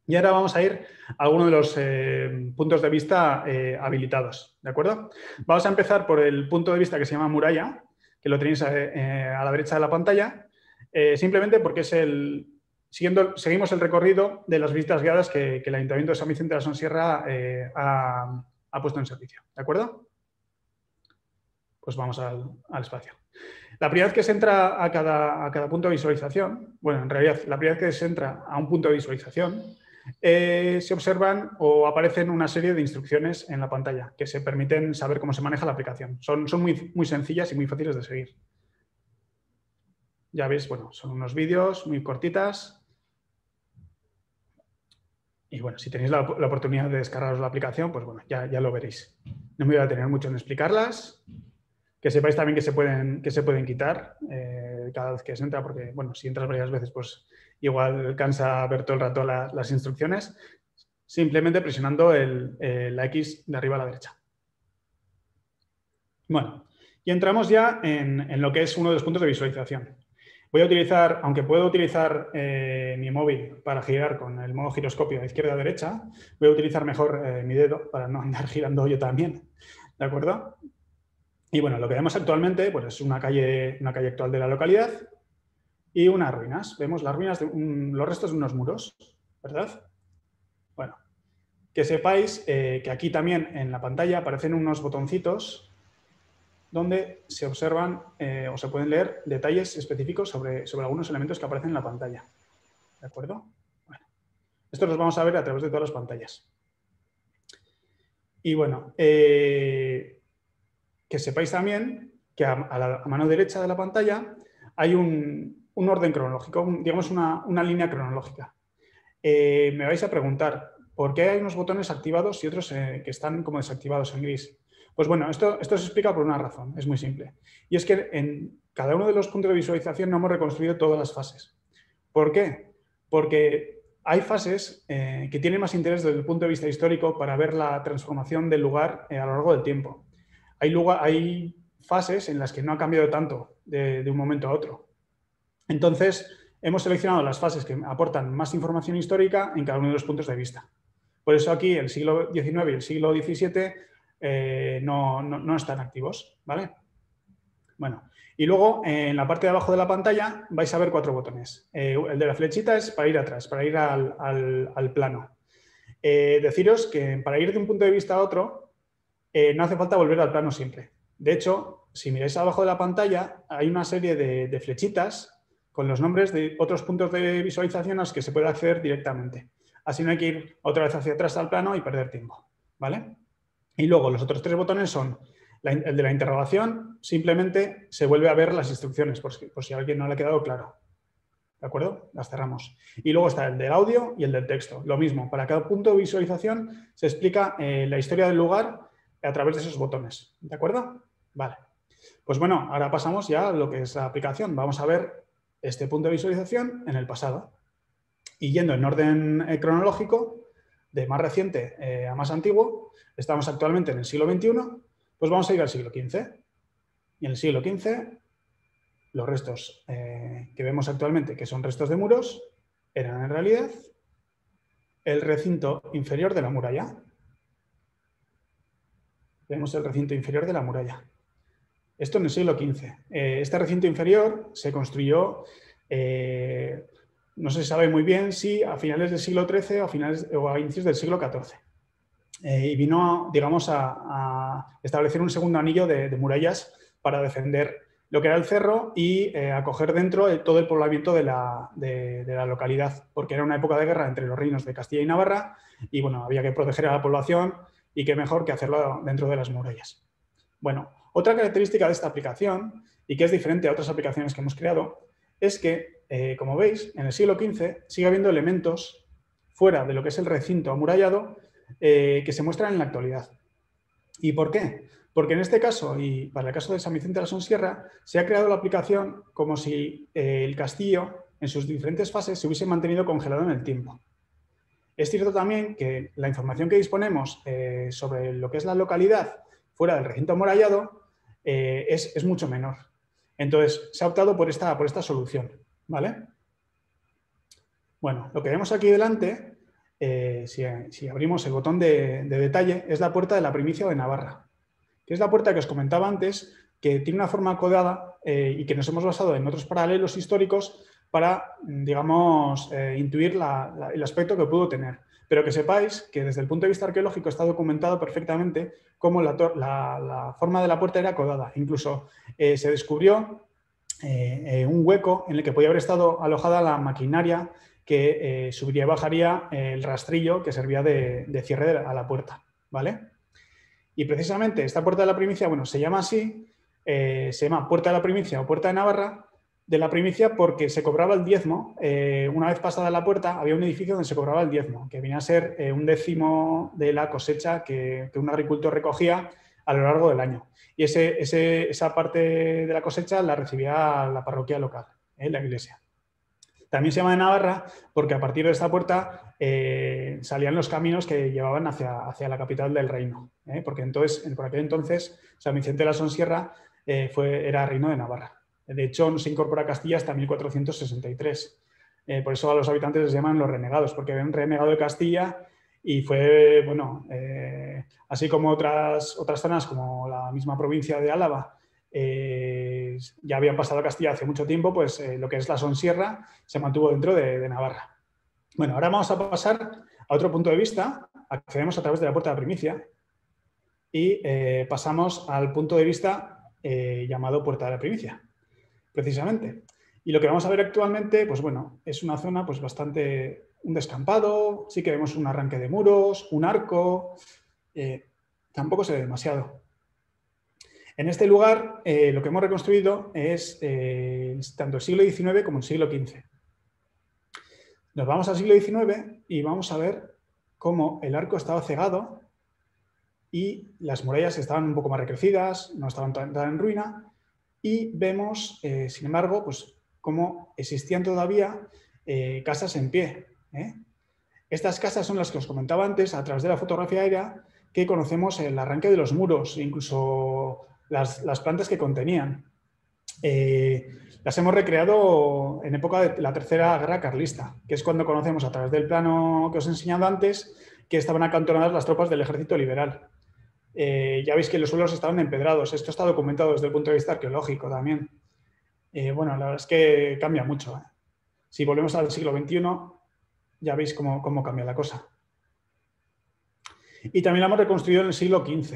Y ahora vamos a ir a algunos de los eh, puntos de vista eh, habilitados, ¿de acuerdo? Vamos a empezar por el punto de vista que se llama muralla, que lo tenéis eh, eh, a, la derecha de la pantalla, eh, simplemente porque es el, siguiendo, seguimos el recorrido de las visitas guiadas que, el Ayuntamiento de San Vicente de la Sonsierra ha, puesto en servicio. ¿De acuerdo? Pues vamos al, espacio. La prioridad que se entra a cada, a cada punto de visualización, bueno, en realidad la prioridad que se entra a un punto de visualización eh, se observan o aparecen una serie de instrucciones en la pantalla que se permiten saber cómo se maneja la aplicación. Son, son muy, muy sencillas y muy fáciles de seguir. Ya veis, bueno, son unos vídeos muy cortitas. Y bueno, si tenéis la, oportunidad de descargaros la aplicación, pues bueno, ya, lo veréis. No me voy a tener mucho en explicarlas. Que sepáis también que se pueden, que se pueden quitar eh, cada vez que se entra, porque bueno, si entras varias veces, pues igual alcanza a ver todo el rato las instrucciones, simplemente presionando el, eh, la X de arriba a la derecha. Bueno, y entramos ya en, lo que es uno de los puntos de visualización. Voy a utilizar, aunque puedo utilizar eh, mi móvil para girar con el modo giroscopio de izquierda a derecha, voy a utilizar mejor eh, mi dedo para no andar girando yo también. ¿De acuerdo? Y bueno, lo que vemos actualmente pues, es una calle, una calle actual de la localidad y unas ruinas. Vemos las ruinas de los restos de unos muros, ¿verdad? Bueno, que sepáis eh, que aquí también en la pantalla aparecen unos botoncitos donde se observan eh, o se pueden leer detalles específicos sobre, algunos elementos que aparecen en la pantalla. ¿De acuerdo? Bueno, esto los vamos a ver a través de todas las pantallas. Y bueno, eh, que sepáis también que a, la, mano derecha de la pantalla hay un, un orden cronológico, digamos una, línea cronológica. Eh, me vais a preguntar, ¿por qué hay unos botones activados y otros eh, que están como desactivados en gris? Pues bueno, esto, esto se explica por una razón, es muy simple. Y es que en cada uno de los puntos de visualización no hemos reconstruido todas las fases. ¿Por qué? Porque hay fases eh, que tienen más interés desde el punto de vista histórico para ver la transformación del lugar a lo largo del tiempo. Hay, hay fases en las que no ha cambiado tanto de un momento a otro. Entonces, hemos seleccionado las fases que aportan más información histórica en cada uno de los puntos de vista. Por eso aquí el siglo XIX y el siglo XVII eh, no, están activos, ¿vale? Bueno, y luego en la parte de abajo de la pantalla vais a ver cuatro botones. Eh, el de la flechita es para ir atrás, para ir al, plano. Eh, deciros que para ir de un punto de vista a otro, no hace falta volver al plano siempre. De hecho, si miráis abajo de la pantalla, hay una serie de flechitas con los nombres de otros puntos de visualización a los que se puede acceder directamente. Así no hay que ir otra vez hacia atrás al plano y perder tiempo. ¿vale? Y luego los otros tres botones son el de la interrogación, simplemente se vuelve a ver las instrucciones, por si, a alguien no le ha quedado claro. ¿De acuerdo? Las cerramos. Y luego está el del audio y el del texto. Lo mismo, para cada punto de visualización se explica eh, la historia del lugar a través de esos botones. ¿De acuerdo? Vale. Pues bueno, ahora pasamos ya a lo que es la aplicación. Vamos a ver este punto de visualización en el pasado. Y yendo en orden eh, cronológico, de más reciente eh, a más antiguo, estamos actualmente en el siglo XXI, pues vamos a ir al siglo XV. Y en el siglo XV, los restos eh, que vemos actualmente, que son restos de muros, eran en realidad el recinto inferior de la muralla. Vemos el recinto inferior de la muralla. Esto en el siglo XV. Eh, este recinto inferior se construyó, eh, no se sabe muy bien si a finales del siglo XIII o a, finales, o inicios del siglo XIV. Eh, y vino, digamos, a, establecer un segundo anillo de, murallas para defender lo que era el cerro y acoger dentro todo el poblamiento de la, de la localidad, porque era una época de guerra entre los reinos de Castilla y Navarra y, bueno, había que proteger a la población y qué mejor que hacerlo dentro de las murallas. Bueno, otra característica de esta aplicación, y que es diferente a otras aplicaciones que hemos creado, es que, eh, como veis, en el siglo XV sigue habiendo elementos fuera de lo que es el recinto amurallado eh, que se muestran en la actualidad. ¿Y por qué? Porque en este caso, y para el caso de San Vicente de la Sonsierra, se ha creado la aplicación como si eh, el castillo, en sus diferentes fases, se hubiese mantenido congelado en el tiempo. Es cierto también que la información que disponemos sobre lo que es la localidad fuera del recinto amurallado eh, es, mucho menor. Entonces, se ha optado por esta, por esta solución, ¿vale? Bueno, lo que vemos aquí delante, eh, si, abrimos el botón de, detalle, es la puerta de la primicia de Navarra, que es la puerta que os comentaba antes, que tiene una forma codada eh, y que nos hemos basado en otros paralelos históricos para, digamos, intuir el aspecto que pudo tener pero que sepáis que desde el punto de vista arqueológico está documentado perfectamente cómo la, forma de la puerta era codada. Incluso eh, se descubrió eh, eh, un hueco en el que podía haber estado alojada la maquinaria que subiría y bajaría el rastrillo que servía de, cierre a la puerta. ¿vale? Y precisamente esta puerta de la primicia, bueno, se llama así, se llama puerta de la primicia o puerta de Navarra, de la primicia porque se cobraba el diezmo. Eh, una vez pasada la puerta, había un edificio donde se cobraba el diezmo, que venía a ser eh, un décimo de la cosecha que, un agricultor recogía a lo largo del año. Y ese, esa parte de la cosecha la recibía la parroquia local, eh, la iglesia. También se llama de Navarra porque a partir de esta puerta salían los caminos que llevaban hacia, hacia la capital del reino. porque entonces, por aquel entonces, San Vicente de la Sonsierra fue, era reino de Navarra. De hecho, no se incorpora a Castilla hasta 1463. Eh, por eso a los habitantes les llaman los renegados, porque habían renegado de Castilla y fue, bueno, eh, así como otras, otras zonas, como la misma provincia de Álava, eh, ya habían pasado a Castilla hace mucho tiempo, pues lo que es la Sonsierra se mantuvo dentro de, de Navarra. Bueno, ahora vamos a pasar a otro punto de vista. Accedemos a través de la puerta de la primicia y pasamos al punto de vista llamado puerta de la primicia precisamente. Y lo que vamos a ver actualmente, pues bueno, es una zona pues bastante un descampado, sí que vemos un arranque de muros, un arco, eh, tampoco se ve demasiado. En este lugar eh, lo que hemos reconstruido es eh, tanto el siglo XIX como el siglo XV. Nos vamos al siglo XIX y vamos a ver cómo el arco estaba cegado y las murallas estaban un poco más recrecidas, no estaban tan en ruina, y vemos, eh, sin embargo, pues, cómo existían todavía eh, casas en pie. ¿eh? Estas casas son las que os comentaba antes, a través de la fotografía aérea, que conocemos el arranque de los muros, incluso las, las plantas que contenían. las hemos recreado en época de la Tercera Guerra Carlista, que es cuando conocemos a través del plano que os he enseñado antes que estaban acantonadas las tropas del ejército liberal. Eh, ya veis que los suelos estaban empedrados. Esto está documentado desde el punto de vista arqueológico también. Eh, bueno, la verdad es que cambia mucho. ¿eh? Si volvemos al siglo XXI, ya veis cómo, cambia la cosa. Y también la hemos reconstruido en el siglo XV.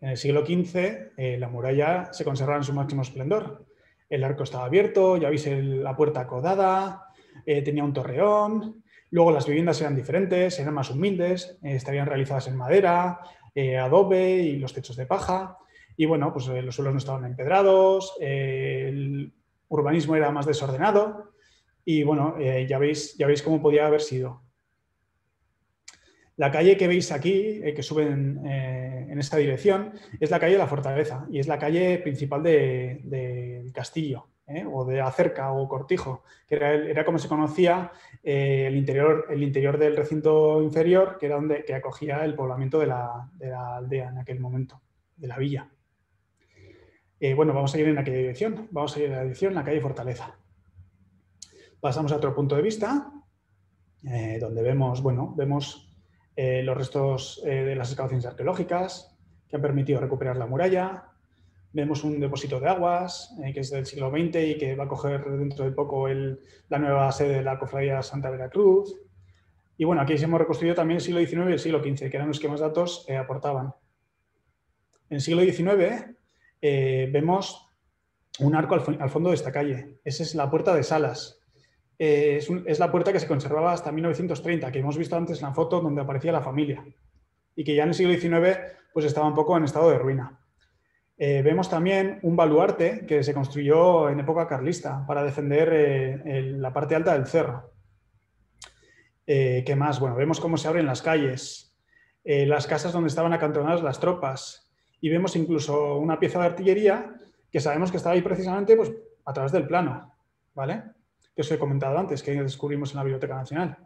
En el siglo XV la muralla se conservaba en su máximo esplendor. El arco estaba abierto, ya veis la puerta acodada, tenía un torreón, Luego las viviendas eran diferentes, eran más humildes, eh, estarían realizadas en madera, eh, adobe y los techos de paja. Y bueno, pues eh, los suelos no estaban empedrados, el urbanismo era más desordenado y bueno, ya, veis, ya veis cómo podía haber sido. La calle que veis aquí, que sube en, esta dirección, es la calle de la Fortaleza y es la calle principal del castillo. ¿eh? o de Acerca o Cortijo, que era, como se conocía eh, el, interior, el interior del recinto inferior, que era donde que acogía el poblamiento de la, de la aldea en aquel momento, de la villa. Eh, bueno, vamos a ir en aquella dirección, vamos a ir en la dirección, la calle Fortaleza. Pasamos a otro punto de vista, donde vemos, bueno, vemos los restos de las excavaciones arqueológicas que han permitido recuperar la muralla, vemos un depósito de aguas eh, que es del siglo XX y que va a coger dentro de poco la nueva sede de la Cofradía Santa Veracruz. Y bueno, aquí hemos reconstruido también el siglo XIX y el siglo XV, que eran los que más datos eh, aportaban. En el siglo XIX eh, vemos un arco al, fondo de esta calle. Esa es la puerta de Salas. Es, la puerta que se conservaba hasta 1930, que hemos visto antes en la foto donde aparecía la familia. Y que ya en el siglo XIX pues, estaba un poco en estado de ruina. Eh, vemos también un baluarte que se construyó en época carlista para defender eh, la parte alta del cerro. Eh, ¿Qué más? Bueno, vemos cómo se abren las calles, las casas donde estaban acantonadas las tropas y vemos incluso una pieza de artillería que sabemos que estaba ahí precisamente pues, a través del plano, ¿vale? Que os he comentado antes, que descubrimos en la Biblioteca Nacional.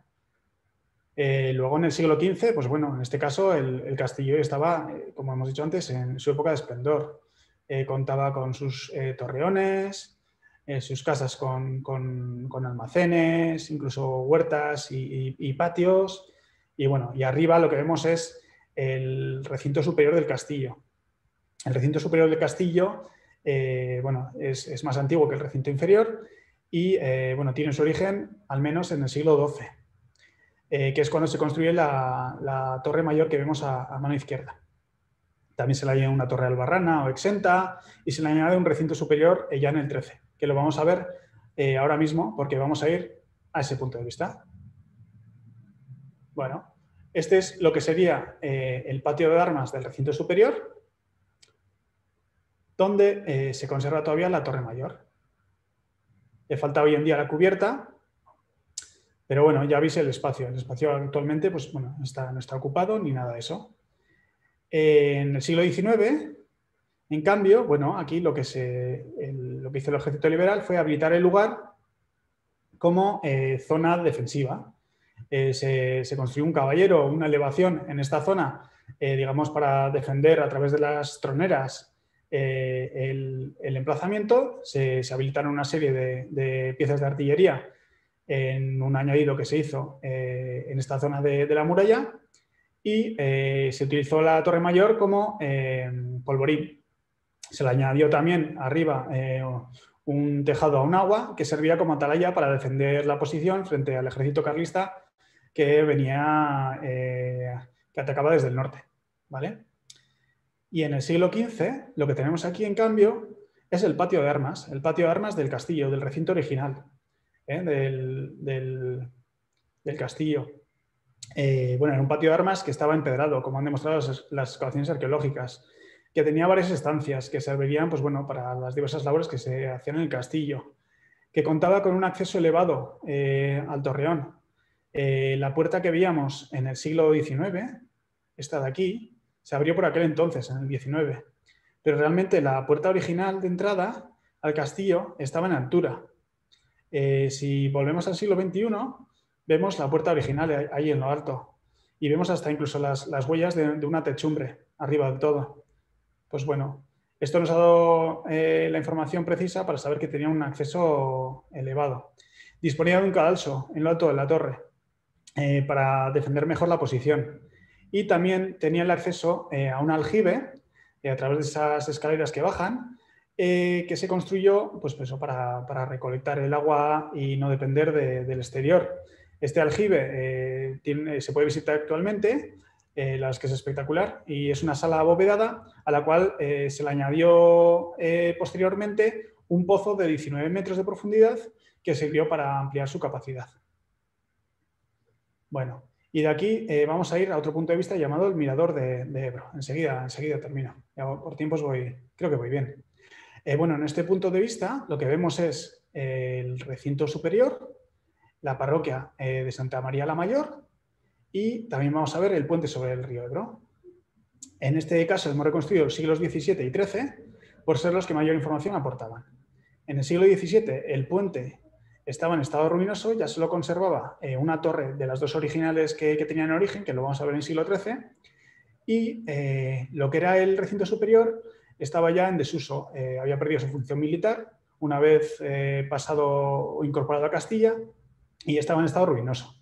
luego en el siglo XV, pues bueno, en este caso el, castillo estaba, como hemos dicho antes, en su época de esplendor. Eh, contaba con sus eh, torreones, eh, sus casas con, almacenes, incluso huertas y, patios. Y bueno, y arriba lo que vemos es el recinto superior del castillo. El recinto superior del castillo, bueno, es, más antiguo que el recinto inferior y, bueno, tiene su origen al menos en el siglo XII, que es cuando se construye la, torre mayor que vemos a mano izquierda. También se le añade una torre albarrana o exenta y se le añade un recinto superior eh, ya en el 13, que lo vamos a ver eh, ahora mismo porque vamos a ir a ese punto de vista. Bueno, este es lo que sería eh, el patio de armas del recinto superior, donde se conserva todavía la torre mayor. Le falta hoy en día la cubierta, pero bueno, ya veis el espacio. El espacio actualmente pues, bueno, está, no está ocupado ni nada de eso en el siglo XIX, en cambio, bueno, aquí lo que, lo hizo el ejército liberal fue habilitar el lugar como eh, zona defensiva. Eh, se, construyó un caballero, una elevación en esta zona, eh, digamos, para defender a través de las troneras el, emplazamiento. Se, habilitaron una serie de, piezas de artillería en un añadido que se hizo en esta zona de la muralla y eh, se utilizó la torre mayor como eh, polvorín. Se le añadió también arriba eh, un tejado a un agua que servía como atalaya para defender la posición frente al ejército carlista que venía, que atacaba desde el norte. ¿vale? Y en el siglo XV lo que tenemos aquí en cambio es el patio de armas, el patio de armas del castillo, del recinto original, del, del, del castillo. Eh, bueno, era un patio de armas que estaba empedrado, como han demostrado las, excavaciones arqueológicas, que tenía varias estancias que servirían pues, bueno, para las diversas labores que se hacían en el castillo, que contaba con un acceso elevado eh, al torreón. Eh, la puerta que veíamos en el siglo XIX, esta de aquí, se abrió por aquel entonces, en el XIX, pero realmente la puerta original de entrada al castillo estaba en altura. si volvemos al siglo XXI, vemos la puerta original ahí en lo alto y vemos hasta incluso las, huellas de, una techumbre arriba del todo. Pues bueno, esto nos ha dado eh, la información precisa para saber que tenía un acceso elevado. Disponía de un cadalso en lo alto de la torre eh, para defender mejor la posición. Y también tenía el acceso eh, a un aljibe a través de esas escaleras que bajan, que se construyó pues, pues para, recolectar el agua y no depender del exterior. Este aljibe eh, se puede visitar actualmente, eh, la es que es espectacular, y es una sala abovedada a la cual eh, se le añadió posteriormente un pozo de 19 metros de profundidad que sirvió para ampliar su capacidad. Bueno, y de aquí vamos a ir a otro punto de vista llamado el mirador de, Ebro. Enseguida, enseguida termino. Ya por tiempos voy, creo que voy bien. bueno, en este punto de vista lo que vemos es el recinto superior, la parroquia eh, de Santa María la Mayor y también vamos a ver el puente sobre el río Ebro. En este caso hemos reconstruido los siglos XVII y XIII por ser los que mayor información aportaban. En el siglo XVII el puente estaba en estado ruinoso, ya solo conservaba eh, una torre de las dos originales que, que tenían en origen, que lo vamos a ver en el siglo XIII, y eh, lo que era el recinto superior estaba ya en desuso, había perdido su función militar una vez pasado o incorporado a Castilla, y estaba en estado ruinoso.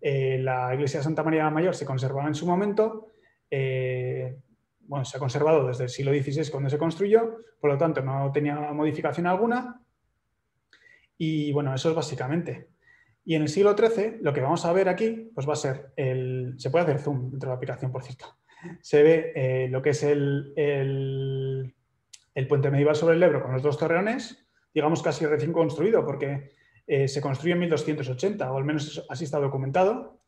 Eh, la iglesia de Santa María Mayor se conservaba en su momento, eh, bueno, se ha conservado desde el siglo XVI cuando se construyó, por lo tanto no tenía modificación alguna. Y bueno, eso es básicamente. Y en el siglo XIII, lo que vamos a ver aquí, pues va a ser el. Se puede hacer zoom dentro de la aplicación, por cierto. Se ve eh, lo que es el, el, el, puente medieval sobre el Ebro con los dos torreones, digamos casi recién construido, porque eh, se construyó en 1280, o al menos así está documentado.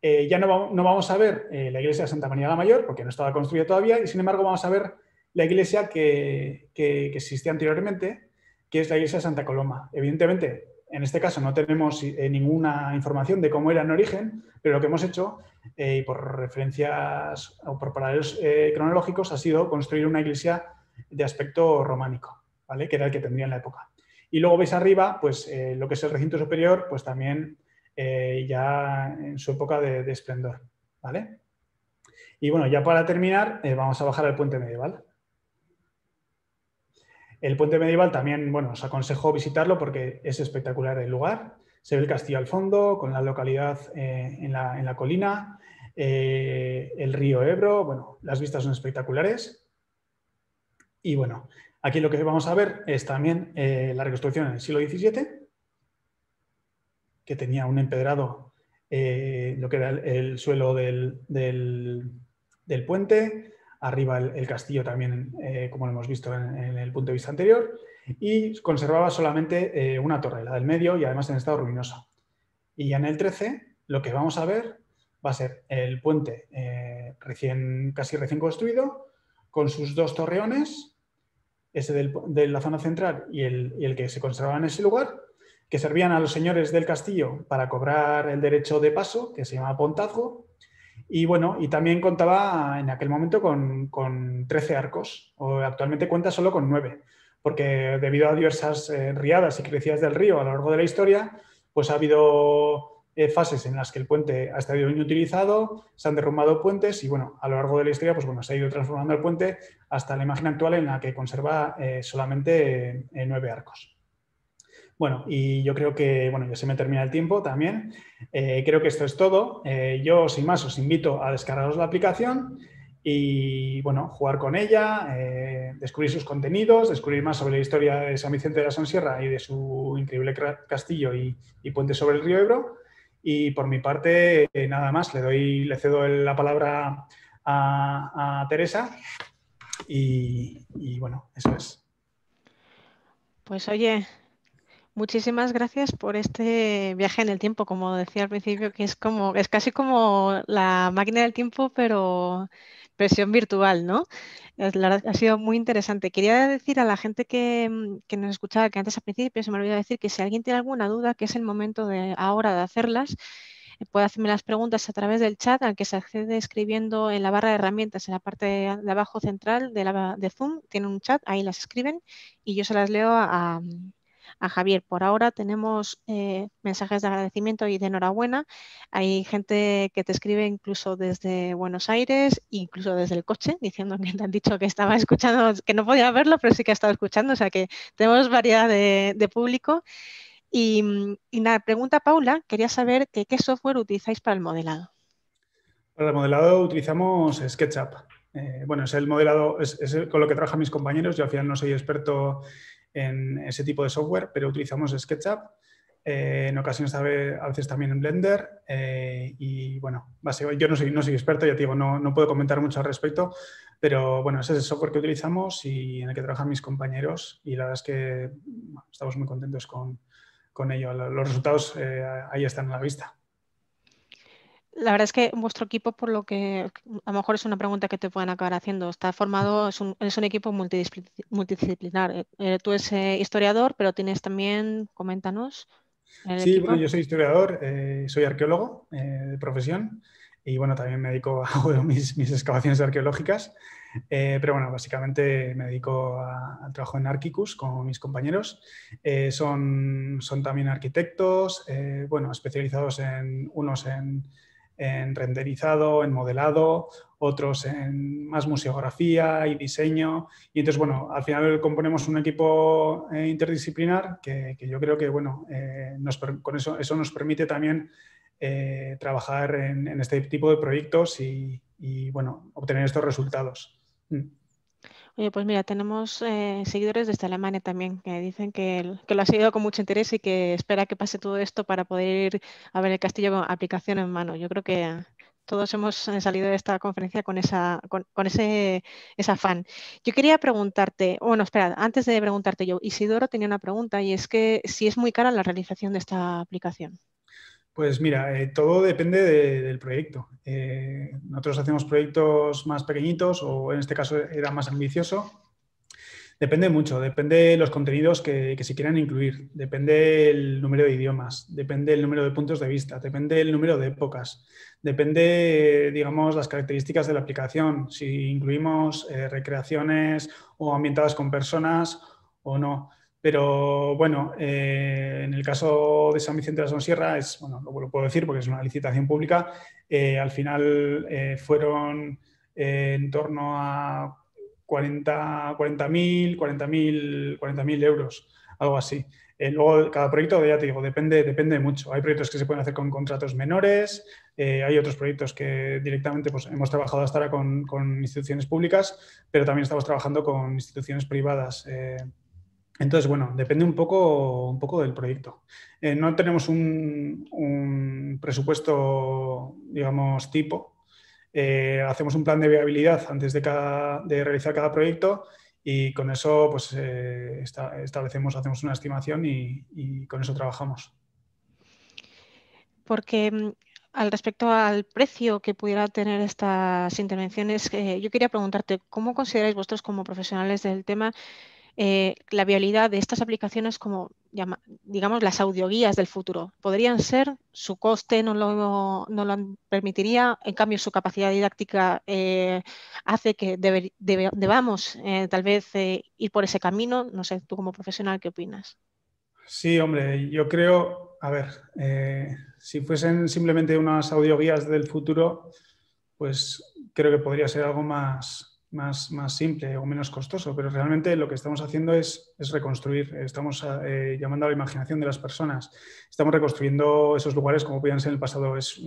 Eh, ya no, vamos a ver eh, la iglesia de Santa María la Mayor, porque no estaba construida todavía, y sin embargo vamos a ver la iglesia que, existía anteriormente, que es la iglesia de Santa Coloma. Evidentemente, en este caso no tenemos ninguna información de cómo era en origen, pero lo que hemos hecho, y por referencias o por paralelos cronológicos, ha sido construir una iglesia de aspecto románico, ¿vale? que era el que tendría en la época. Y luego veis arriba, pues eh, lo que es el recinto superior, pues también eh, ya en su época de, esplendor, ¿vale? Y bueno, ya para terminar, eh, vamos a bajar al puente medieval. El puente medieval también, bueno, os aconsejo visitarlo porque es espectacular el lugar. Se ve el castillo al fondo, con la localidad en la, en, la, colina, el río Ebro, bueno, las vistas son espectaculares. Y bueno, Aquí lo que vamos a ver es también eh, la reconstrucción en el siglo XVII, que tenía un empedrado, eh, lo que era el, suelo del, puente, arriba el, castillo también, eh, como lo hemos visto en, el punto de vista anterior, y conservaba solamente una torre, la del medio, y además en estado ruinoso. Y en el XIII lo que vamos a ver va a ser el puente recién, casi recién construido, con sus dos torreones, ese del, de la zona central y el, que se conservaba en ese lugar, que servían a los señores del castillo para cobrar el derecho de paso, que se llamaba pontazgo, y bueno, y también contaba en aquel momento con, con 13 arcos, o actualmente cuenta solo con 9, porque debido a diversas eh, riadas y crecidas del río a lo largo de la historia, pues ha habido eh, fases en las que el puente ha estado inutilizado, se han derrumbado puentes y bueno, a lo largo de la historia pues, bueno, se ha ido transformando el puente hasta la imagen actual en la que conserva eh, solamente eh, nueve arcos. Bueno, y yo creo que, bueno, ya se me termina el tiempo también. creo que esto es todo. yo, sin más, os invito a descargaros la aplicación y bueno, jugar con ella, descubrir sus contenidos, descubrir más sobre la historia de San Vicente de la Sonsierra y de su increíble castillo y, y puente sobre el río Ebro. Y por mi parte, eh, nada más, le doy, le cedo la palabra a, Teresa. Y, bueno, eso es. Pues oye, muchísimas gracias por este viaje en el tiempo, como decía al principio, que es como, es casi como la máquina del tiempo, pero presión virtual, ¿no? La ha sido muy interesante. Quería decir a la gente mm, que, nos escuchaba, que antes al principio se me olvidó decir que si alguien tiene alguna duda, que es el momento de ahora de hacerlas, eh, puede hacerme las preguntas a través del chat al que se accede escribiendo en la barra de herramientas, en la parte de abajo central de, de Zoom, tiene un chat, ahí las escriben y yo se las leo a, a Javier. Por ahora tenemos eh, mensajes de agradecimiento y de enhorabuena. Hay gente que te escribe incluso desde Buenos Aires, incluso desde el coche, diciendo que te han dicho que estaba escuchando, que no podía verlo, pero sí que ha estado escuchando. O sea que tenemos variedad de, público. Y, mm, y nada, pregunta Paula, quería saber qué software utilizáis para el modelado. Para el modelado utilizamos SketchUp. Eh, bueno, es el modelado, es, con lo que trabajan mis compañeros. Yo al final no soy experto en ese tipo de software, pero utilizamos SketchUp, eh, en ocasiones a veces también en Blender eh, y bueno, yo no soy, no soy experto, ya te digo, no, no, puedo comentar mucho al respecto, pero bueno, ese es el software que utilizamos y en el que trabajan mis compañeros y la verdad es que estamos muy contentos con, con ello. Los resultados eh, ahí están a la vista. La verdad es que vuestro equipo, por lo que a lo mejor es una pregunta que te pueden acabar haciendo, está formado, es un, equipo multidisciplinar. Eh, eh, tú eres eh, historiador, pero tienes también, coméntanos. Sí, yo soy historiador, soy arqueólogo de profesión y bueno, también me dedico a mis, excavaciones arqueológicas, pero bueno, básicamente me dedico al trabajo en Arquicus con mis compañeros. son, son también arquitectos, bueno, especializados en unos en en renderizado, en modelado, otros en más museografía y diseño. Y entonces, bueno, al final componemos un equipo eh, interdisciplinar que, yo creo que, bueno, eh, con eso, eso nos permite también eh, trabajar en, este tipo de proyectos y, bueno, obtener estos resultados. Mm. Oye, pues mira, tenemos eh, seguidores desde Alemania también que dicen que, lo ha seguido con mucho interés y que espera que pase todo esto para poder ir a ver el castillo con aplicación en mano. Yo creo que todos hemos eh, salido de esta conferencia con esa ese, afán. Yo quería preguntarte, bueno, espera, antes de preguntarte yo, Isidoro tenía una pregunta y es que si es muy cara la realización de esta aplicación. Pues mira, eh, todo depende del proyecto. Eh, nosotros hacemos proyectos más pequeñitos o en este caso era más ambicioso. Depende mucho, depende los contenidos que, se quieran incluir, depende el número de idiomas, depende el número de puntos de vista, depende el número de épocas, depende, digamos, las características de la aplicación, si incluimos eh, recreaciones o ambientadas con personas o no. Pero bueno, eh, en el caso de San Vicente de la Sonsierra, es, bueno, lo, puedo decir porque es una licitación pública, eh, al final eh, fueron en torno a 40.000, 40, euros, algo así. luego, cada proyecto, ya te digo, depende, depende mucho. Hay proyectos que se pueden hacer con contratos menores, hay otros proyectos que directamente pues, hemos trabajado hasta ahora con, con, instituciones públicas, pero también estamos trabajando con instituciones privadas. Entonces, bueno, depende un poco, un poco del proyecto. Eh, no tenemos un, presupuesto, digamos, tipo. Eh, hacemos un plan de viabilidad antes de, de, realizar cada proyecto y con eso pues, eh, establecemos, hacemos una estimación y, con eso trabajamos. Porque mm, al respecto al precio que pudiera tener estas intervenciones, yo quería preguntarte, ¿cómo consideráis vosotros como profesionales del tema eh, la viabilidad de estas aplicaciones como, digamos, las audioguías del futuro. Podrían ser, su coste no lo, no permitiría, en cambio su capacidad didáctica eh, hace que debamos eh, tal vez ir por ese camino. No sé, tú como profesional, ¿qué opinas? Sí, hombre, yo creo, a ver, si fuesen simplemente unas audioguías del futuro, pues creo que podría ser algo más, más, simple o menos costoso, pero realmente lo que estamos haciendo es, reconstruir, estamos eh, llamando a la imaginación de las personas, estamos reconstruyendo esos lugares como podían ser en el pasado, es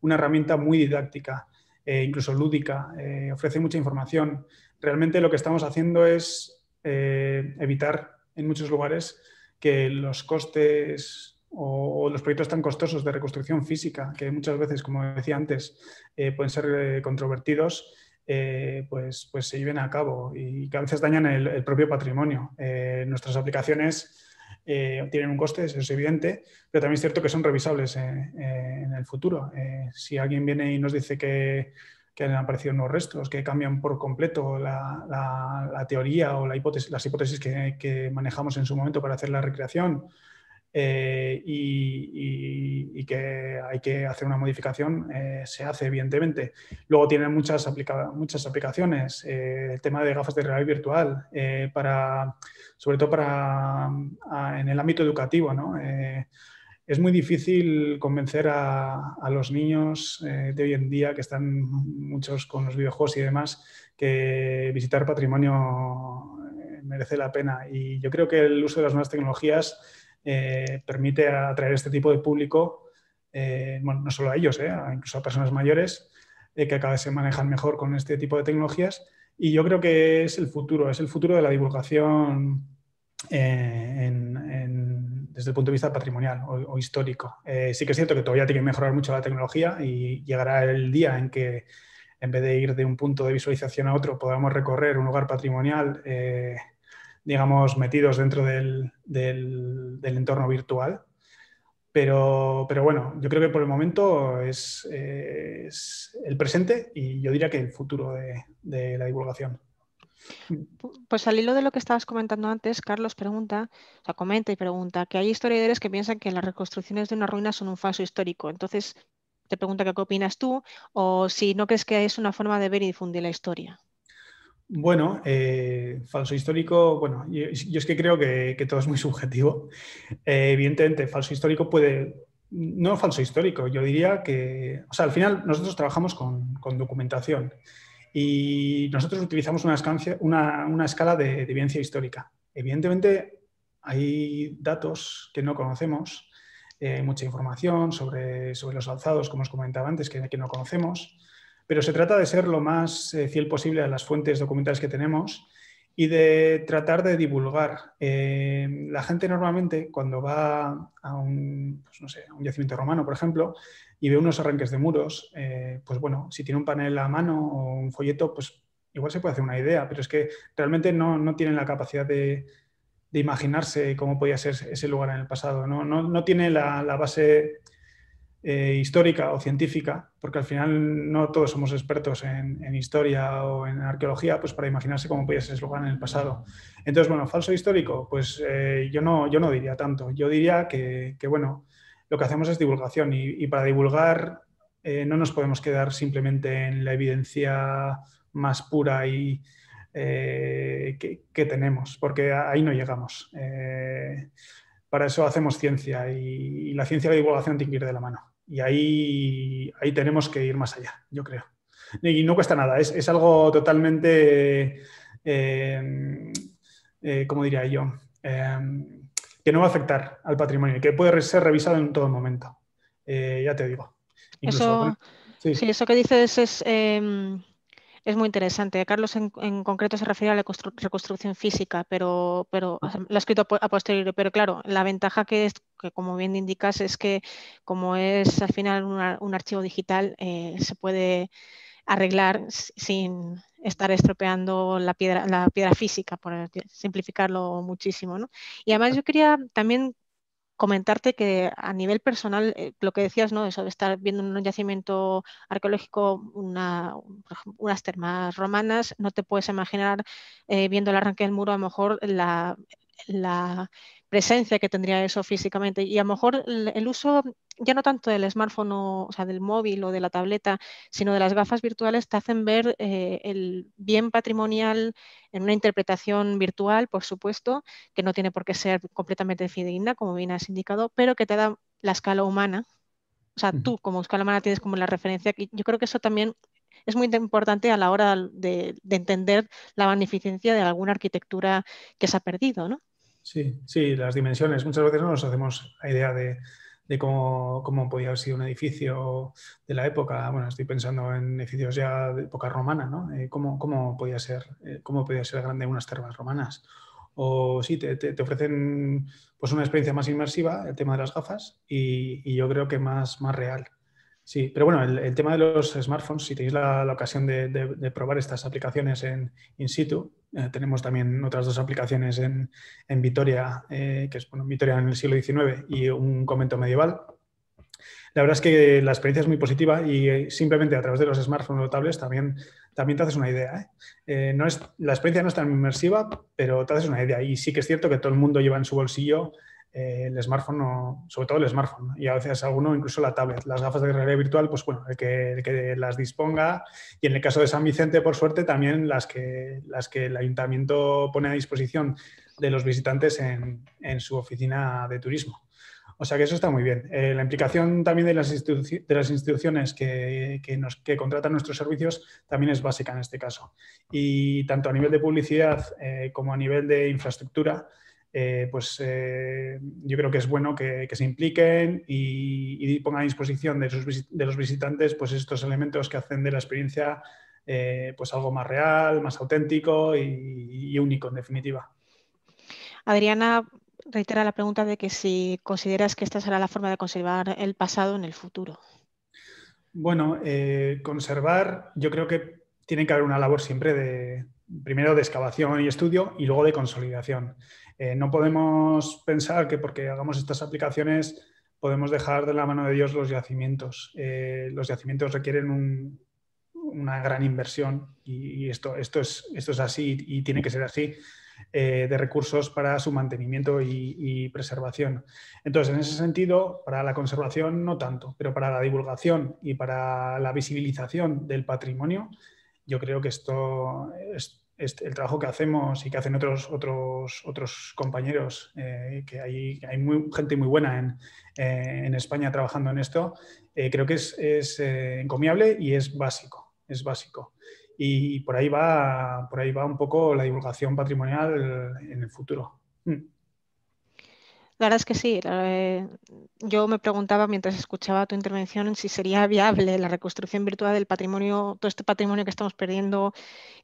una herramienta muy didáctica, eh, incluso lúdica, eh, ofrece mucha información. Realmente lo que estamos haciendo es evitar en muchos lugares que los costes o, los proyectos tan costosos de reconstrucción física, que muchas veces, como decía antes, pueden ser controvertidos, eh, pues, pues se lleven a cabo y que a veces dañan el, propio patrimonio. Eh, nuestras aplicaciones eh, tienen un coste, eso es evidente, pero también es cierto que son revisables en el futuro. si alguien viene y nos dice que, han aparecido nuevos restos, que cambian por completo la, teoría o la hipótesis, las hipótesis que manejamos en su momento para hacer la recreación, eh, y, que hay que hacer una modificación, eh, se hace evidentemente. Luego tienen muchas, muchas aplicaciones, eh, el tema de gafas de realidad virtual, para, sobre todo para, ah, en el ámbito educativo. ¿no? es muy difícil convencer a los niños de hoy en día, que están muchos con los videojuegos y demás, que visitar patrimonio merece la pena. Y yo creo que el uso de las nuevas tecnologías eh, permite atraer este tipo de público, eh, no solo a ellos, eh, incluso a personas mayores que cada vez se manejan mejor con este tipo de tecnologías. Y yo creo que es el futuro, es el futuro de la divulgación desde el punto de vista patrimonial o, histórico. sí que es cierto que todavía tiene que mejorar mucho la tecnología y llegará el día en que en vez de ir de un punto de visualización a otro, podamos recorrer un lugar patrimonial eh, digamos, metidos dentro del, del, entorno virtual. Pero, pero, bueno, yo creo que por el momento es, el presente y yo diría que el futuro de, la divulgación. Pues al hilo de lo que estabas comentando antes, Carlos pregunta, o comenta y pregunta que hay historiadores que piensan que las reconstrucciones de una ruina son un falso histórico. Entonces, te pregunta qué opinas tú o si no crees que es una forma de ver y difundir la historia. Bueno, eh, falso histórico, bueno, yo, es que creo que, todo es muy subjetivo. Eh, evidentemente, falso histórico puede, no falso histórico, yo diría que, o sea, al final nosotros trabajamos con, documentación y nosotros utilizamos una, escala de, evidencia histórica. Evidentemente, hay datos que no conocemos, eh, mucha información sobre, sobre los alzados, como os comentaba antes, que, que no conocemos pero se trata de ser lo más eh, fiel posible a las fuentes documentales que tenemos y de tratar de divulgar. Eh, la gente normalmente cuando va a un, pues un, yacimiento romano, por ejemplo, y ve unos arranques de muros, eh, pues bueno, si tiene un panel a mano o un folleto, pues igual se puede hacer una idea, pero es que realmente no, no tienen la capacidad de, imaginarse cómo podía ser ese lugar en el pasado, no, tiene la, la, base eh, histórica o científica, porque al final no todos somos expertos en, historia o en arqueología, pues para imaginarse cómo podía ser el lugar en el pasado. Entonces, bueno, falso histórico, pues eh, yo, no, yo no diría tanto. Yo diría que, bueno, lo que hacemos es divulgación y, para divulgar eh, no nos podemos quedar simplemente en la evidencia más pura y que, tenemos, porque ahí no llegamos. para eso hacemos ciencia y, y la ciencia de la divulgación tienen que ir de la mano y ahí, ahí tenemos que ir más allá, yo creo. Y no cuesta nada, es, algo totalmente, em, eh, como diría yo? Em, que no va a afectar al patrimonio y que puede ser revisado en todo momento. Eh, ya te digo. eso, sí. eso que dices es, em, es muy interesante. Carlos en, concreto se refiere a la reconstrucción física, pero, pero lo ha escrito a posteriori. Pero claro, la ventaja que, es, que como bien indicas es que como es al final un archivo digital, eh, se puede arreglar sin estar estropeando la piedra, la piedra física, por simplificarlo muchísimo. Y además yo quería también comentarte que a nivel personal, eh, lo que decías, ¿no? Eso de estar viendo un yacimiento arqueológico, una, unas termas romanas, no te puedes imaginar eh, viendo el arranque del muro, a lo mejor la presencia que tendría eso físicamente. Y a lo mejor el, uso ya no tanto del smartphone, o, sea, del móvil o de la tableta, sino de las gafas virtuales te hacen ver eh, el bien patrimonial en una interpretación virtual, por supuesto, que no tiene por qué ser completamente fidedigna, como bien has indicado, pero que te da la escala humana. O sea, tú como escala humana tienes como la referencia. Y yo creo que eso también es muy importante a la hora de, de entender la magnificencia de alguna arquitectura que se ha perdido, ¿no? Sí, sí, las dimensiones. Muchas veces no nos hacemos la idea de, cómo, cómo, podía haber sido un edificio de la época. Bueno, estoy pensando en edificios ya de época romana, ¿no? Eh, cómo, podía ser, eh, podía ser grande unas termas romanas. O sí, te, te, ofrecen pues, una experiencia más inmersiva, el tema de las gafas, y, y yo creo que más, más real. Sí, pero bueno, el, tema de los smartphones, si tenéis la, ocasión de, probar estas aplicaciones en in situ, eh, tenemos también otras dos aplicaciones en, Vitoria, eh, que es Vitoria en el siglo XIX y un convento medieval. La verdad es que la experiencia es muy positiva y eh, simplemente a través de los smartphones o tablets también, también te haces una idea. no es, la experiencia no es tan inmersiva, pero te haces una idea. Y sí que es cierto que todo el mundo lleva en su bolsillo eh, el smartphone, sobre todo el smartphone, y a veces alguno incluso la tablet. Las gafas de realidad virtual, pues bueno, el que, las disponga. Y en el caso de San Vicente, por suerte, también las que, el ayuntamiento pone a disposición de los visitantes en, su oficina de turismo. O sea que eso está muy bien. Eh, la implicación también de las, instituciones que, contratan nuestros servicios también es básica en este caso. Y tanto a nivel de publicidad eh, como a nivel de infraestructura, eh, pues eh, yo creo que es bueno que, se impliquen y, pongan a disposición de, los visitantes pues estos elementos que hacen de la experiencia eh, pues algo más real, más auténtico y, y, único en definitiva. Adriana reitera la pregunta de que si consideras que esta será la forma de conservar el pasado en el futuro. Bueno, conservar, yo creo que tiene que haber una labor siempre de, primero de excavación y estudio y luego de consolidación. Eh, no podemos pensar que porque hagamos estas aplicaciones podemos dejar de la mano de Dios los yacimientos. Eh, los yacimientos requieren una gran inversión y, esto, esto, es, esto, es, así y tiene que ser así, eh, de recursos para su mantenimiento y, preservación. Entonces, en ese sentido, para la conservación no tanto, pero para la divulgación y para la visibilización del patrimonio, yo creo que esto, esto este, el trabajo que hacemos y que hacen otros, otros, otros compañeros, eh, que hay, gente muy buena eh, en, España trabajando en esto, eh, creo que es, encomiable y es básico, es básico. Y, por ahí va, por ahí va un poco la divulgación patrimonial en el futuro. Mm. La verdad es que sí. Eh, yo me preguntaba mientras escuchaba tu intervención si sería viable la reconstrucción virtual del patrimonio, todo este patrimonio que estamos perdiendo,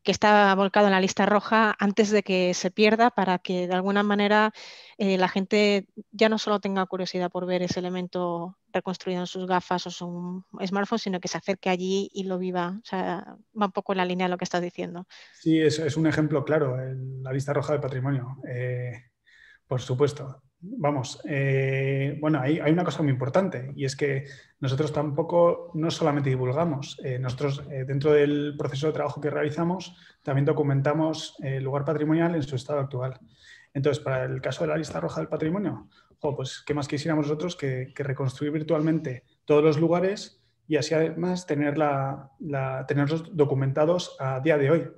que está volcado en la lista roja, antes de que se pierda, para que de alguna manera eh, la gente ya no solo tenga curiosidad por ver ese elemento reconstruido en sus gafas o su smartphone, sino que se acerque allí y lo viva. O sea, va un poco en la línea de lo que estás diciendo. Sí, es, un ejemplo claro, la lista roja del patrimonio. Eh, por supuesto. Vamos, eh, bueno, hay, una cosa muy importante y es que nosotros tampoco no solamente divulgamos, eh, nosotros eh, dentro del proceso de trabajo que realizamos también documentamos el lugar patrimonial en su estado actual. Entonces, para el caso de la lista roja del patrimonio, pues qué más quisiéramos nosotros que, reconstruir virtualmente todos los lugares y así además tener tenerlos documentados a día de hoy.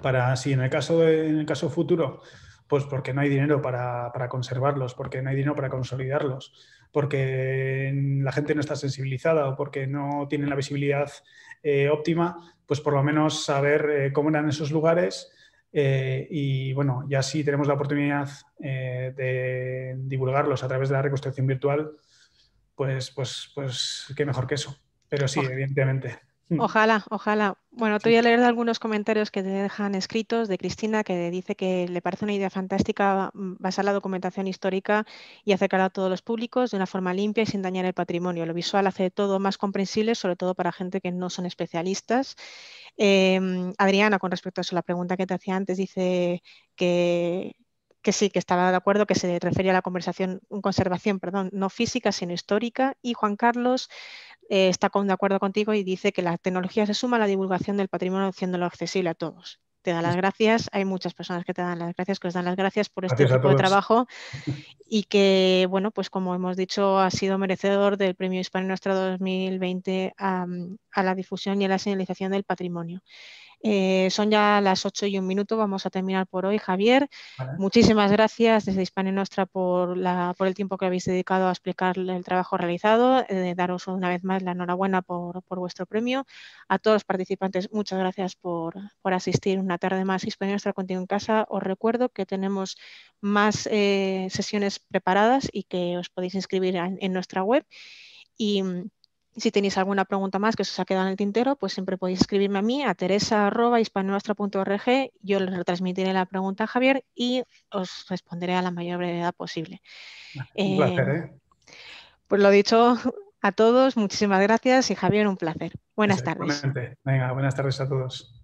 Para si en el caso, en el caso futuro pues porque no hay dinero para, conservarlos, porque no hay dinero para consolidarlos, porque la gente no está sensibilizada o porque no tienen la visibilidad eh, óptima, pues por lo menos saber eh, cómo eran esos lugares. Eh, y bueno, ya si tenemos la oportunidad de divulgarlos a través de la reconstrucción virtual, pues, pues, pues qué mejor que eso. Pero sí, ah. evidentemente. Hmm. Ojalá, ojalá. Bueno, te voy a leer algunos comentarios que te dejan escritos de Cristina, que dice que le parece una idea fantástica mm, basar la documentación histórica y acercarla a todos los públicos de una forma limpia y sin dañar el patrimonio. Lo visual hace todo más comprensible, sobre todo para gente que no son especialistas. Em, Adriana, con respecto a eso, la pregunta que te hacía antes, dice que que sí, que estaba de acuerdo, que se refería a la conversación, mm, conservación, perdón, no física, sino histórica, y Juan Carlos eh, está con, de acuerdo contigo y dice que la tecnología se suma a la divulgación del patrimonio haciéndolo accesible a todos. Te da las gracias, hay muchas personas que te dan las gracias, que os dan las gracias por este tipo de trabajo y que, bueno, pues como hemos dicho, ha sido merecedor del Premio Hispano Nuestro 2020 a, a la difusión y a la señalización del patrimonio. Eh, son ya las ocho y un minuto, vamos a terminar por hoy, Javier. Muchísimas gracias desde Hispania Nostra por, la, por el tiempo que habéis dedicado a explicar el trabajo realizado. Eh, daros una vez más la enhorabuena por, vuestro premio. A todos los participantes, muchas gracias por, asistir una tarde más. Hispania Nostra contigo en casa. Os recuerdo que tenemos más eh, sesiones preparadas y que os podéis inscribir en, en nuestra web. Y mm, si tenéis alguna pregunta más que os ha quedado en el tintero, pues siempre podéis escribirme a mí, a teresa.hispanonuestra.org. Yo les retransmitiré la pregunta a Javier y os responderé a la mayor brevedad posible. Un placer, eh, ¿eh? Pues lo dicho a todos, muchísimas gracias y Javier, un placer. Buenas tardes. Venga, buenas tardes a todos.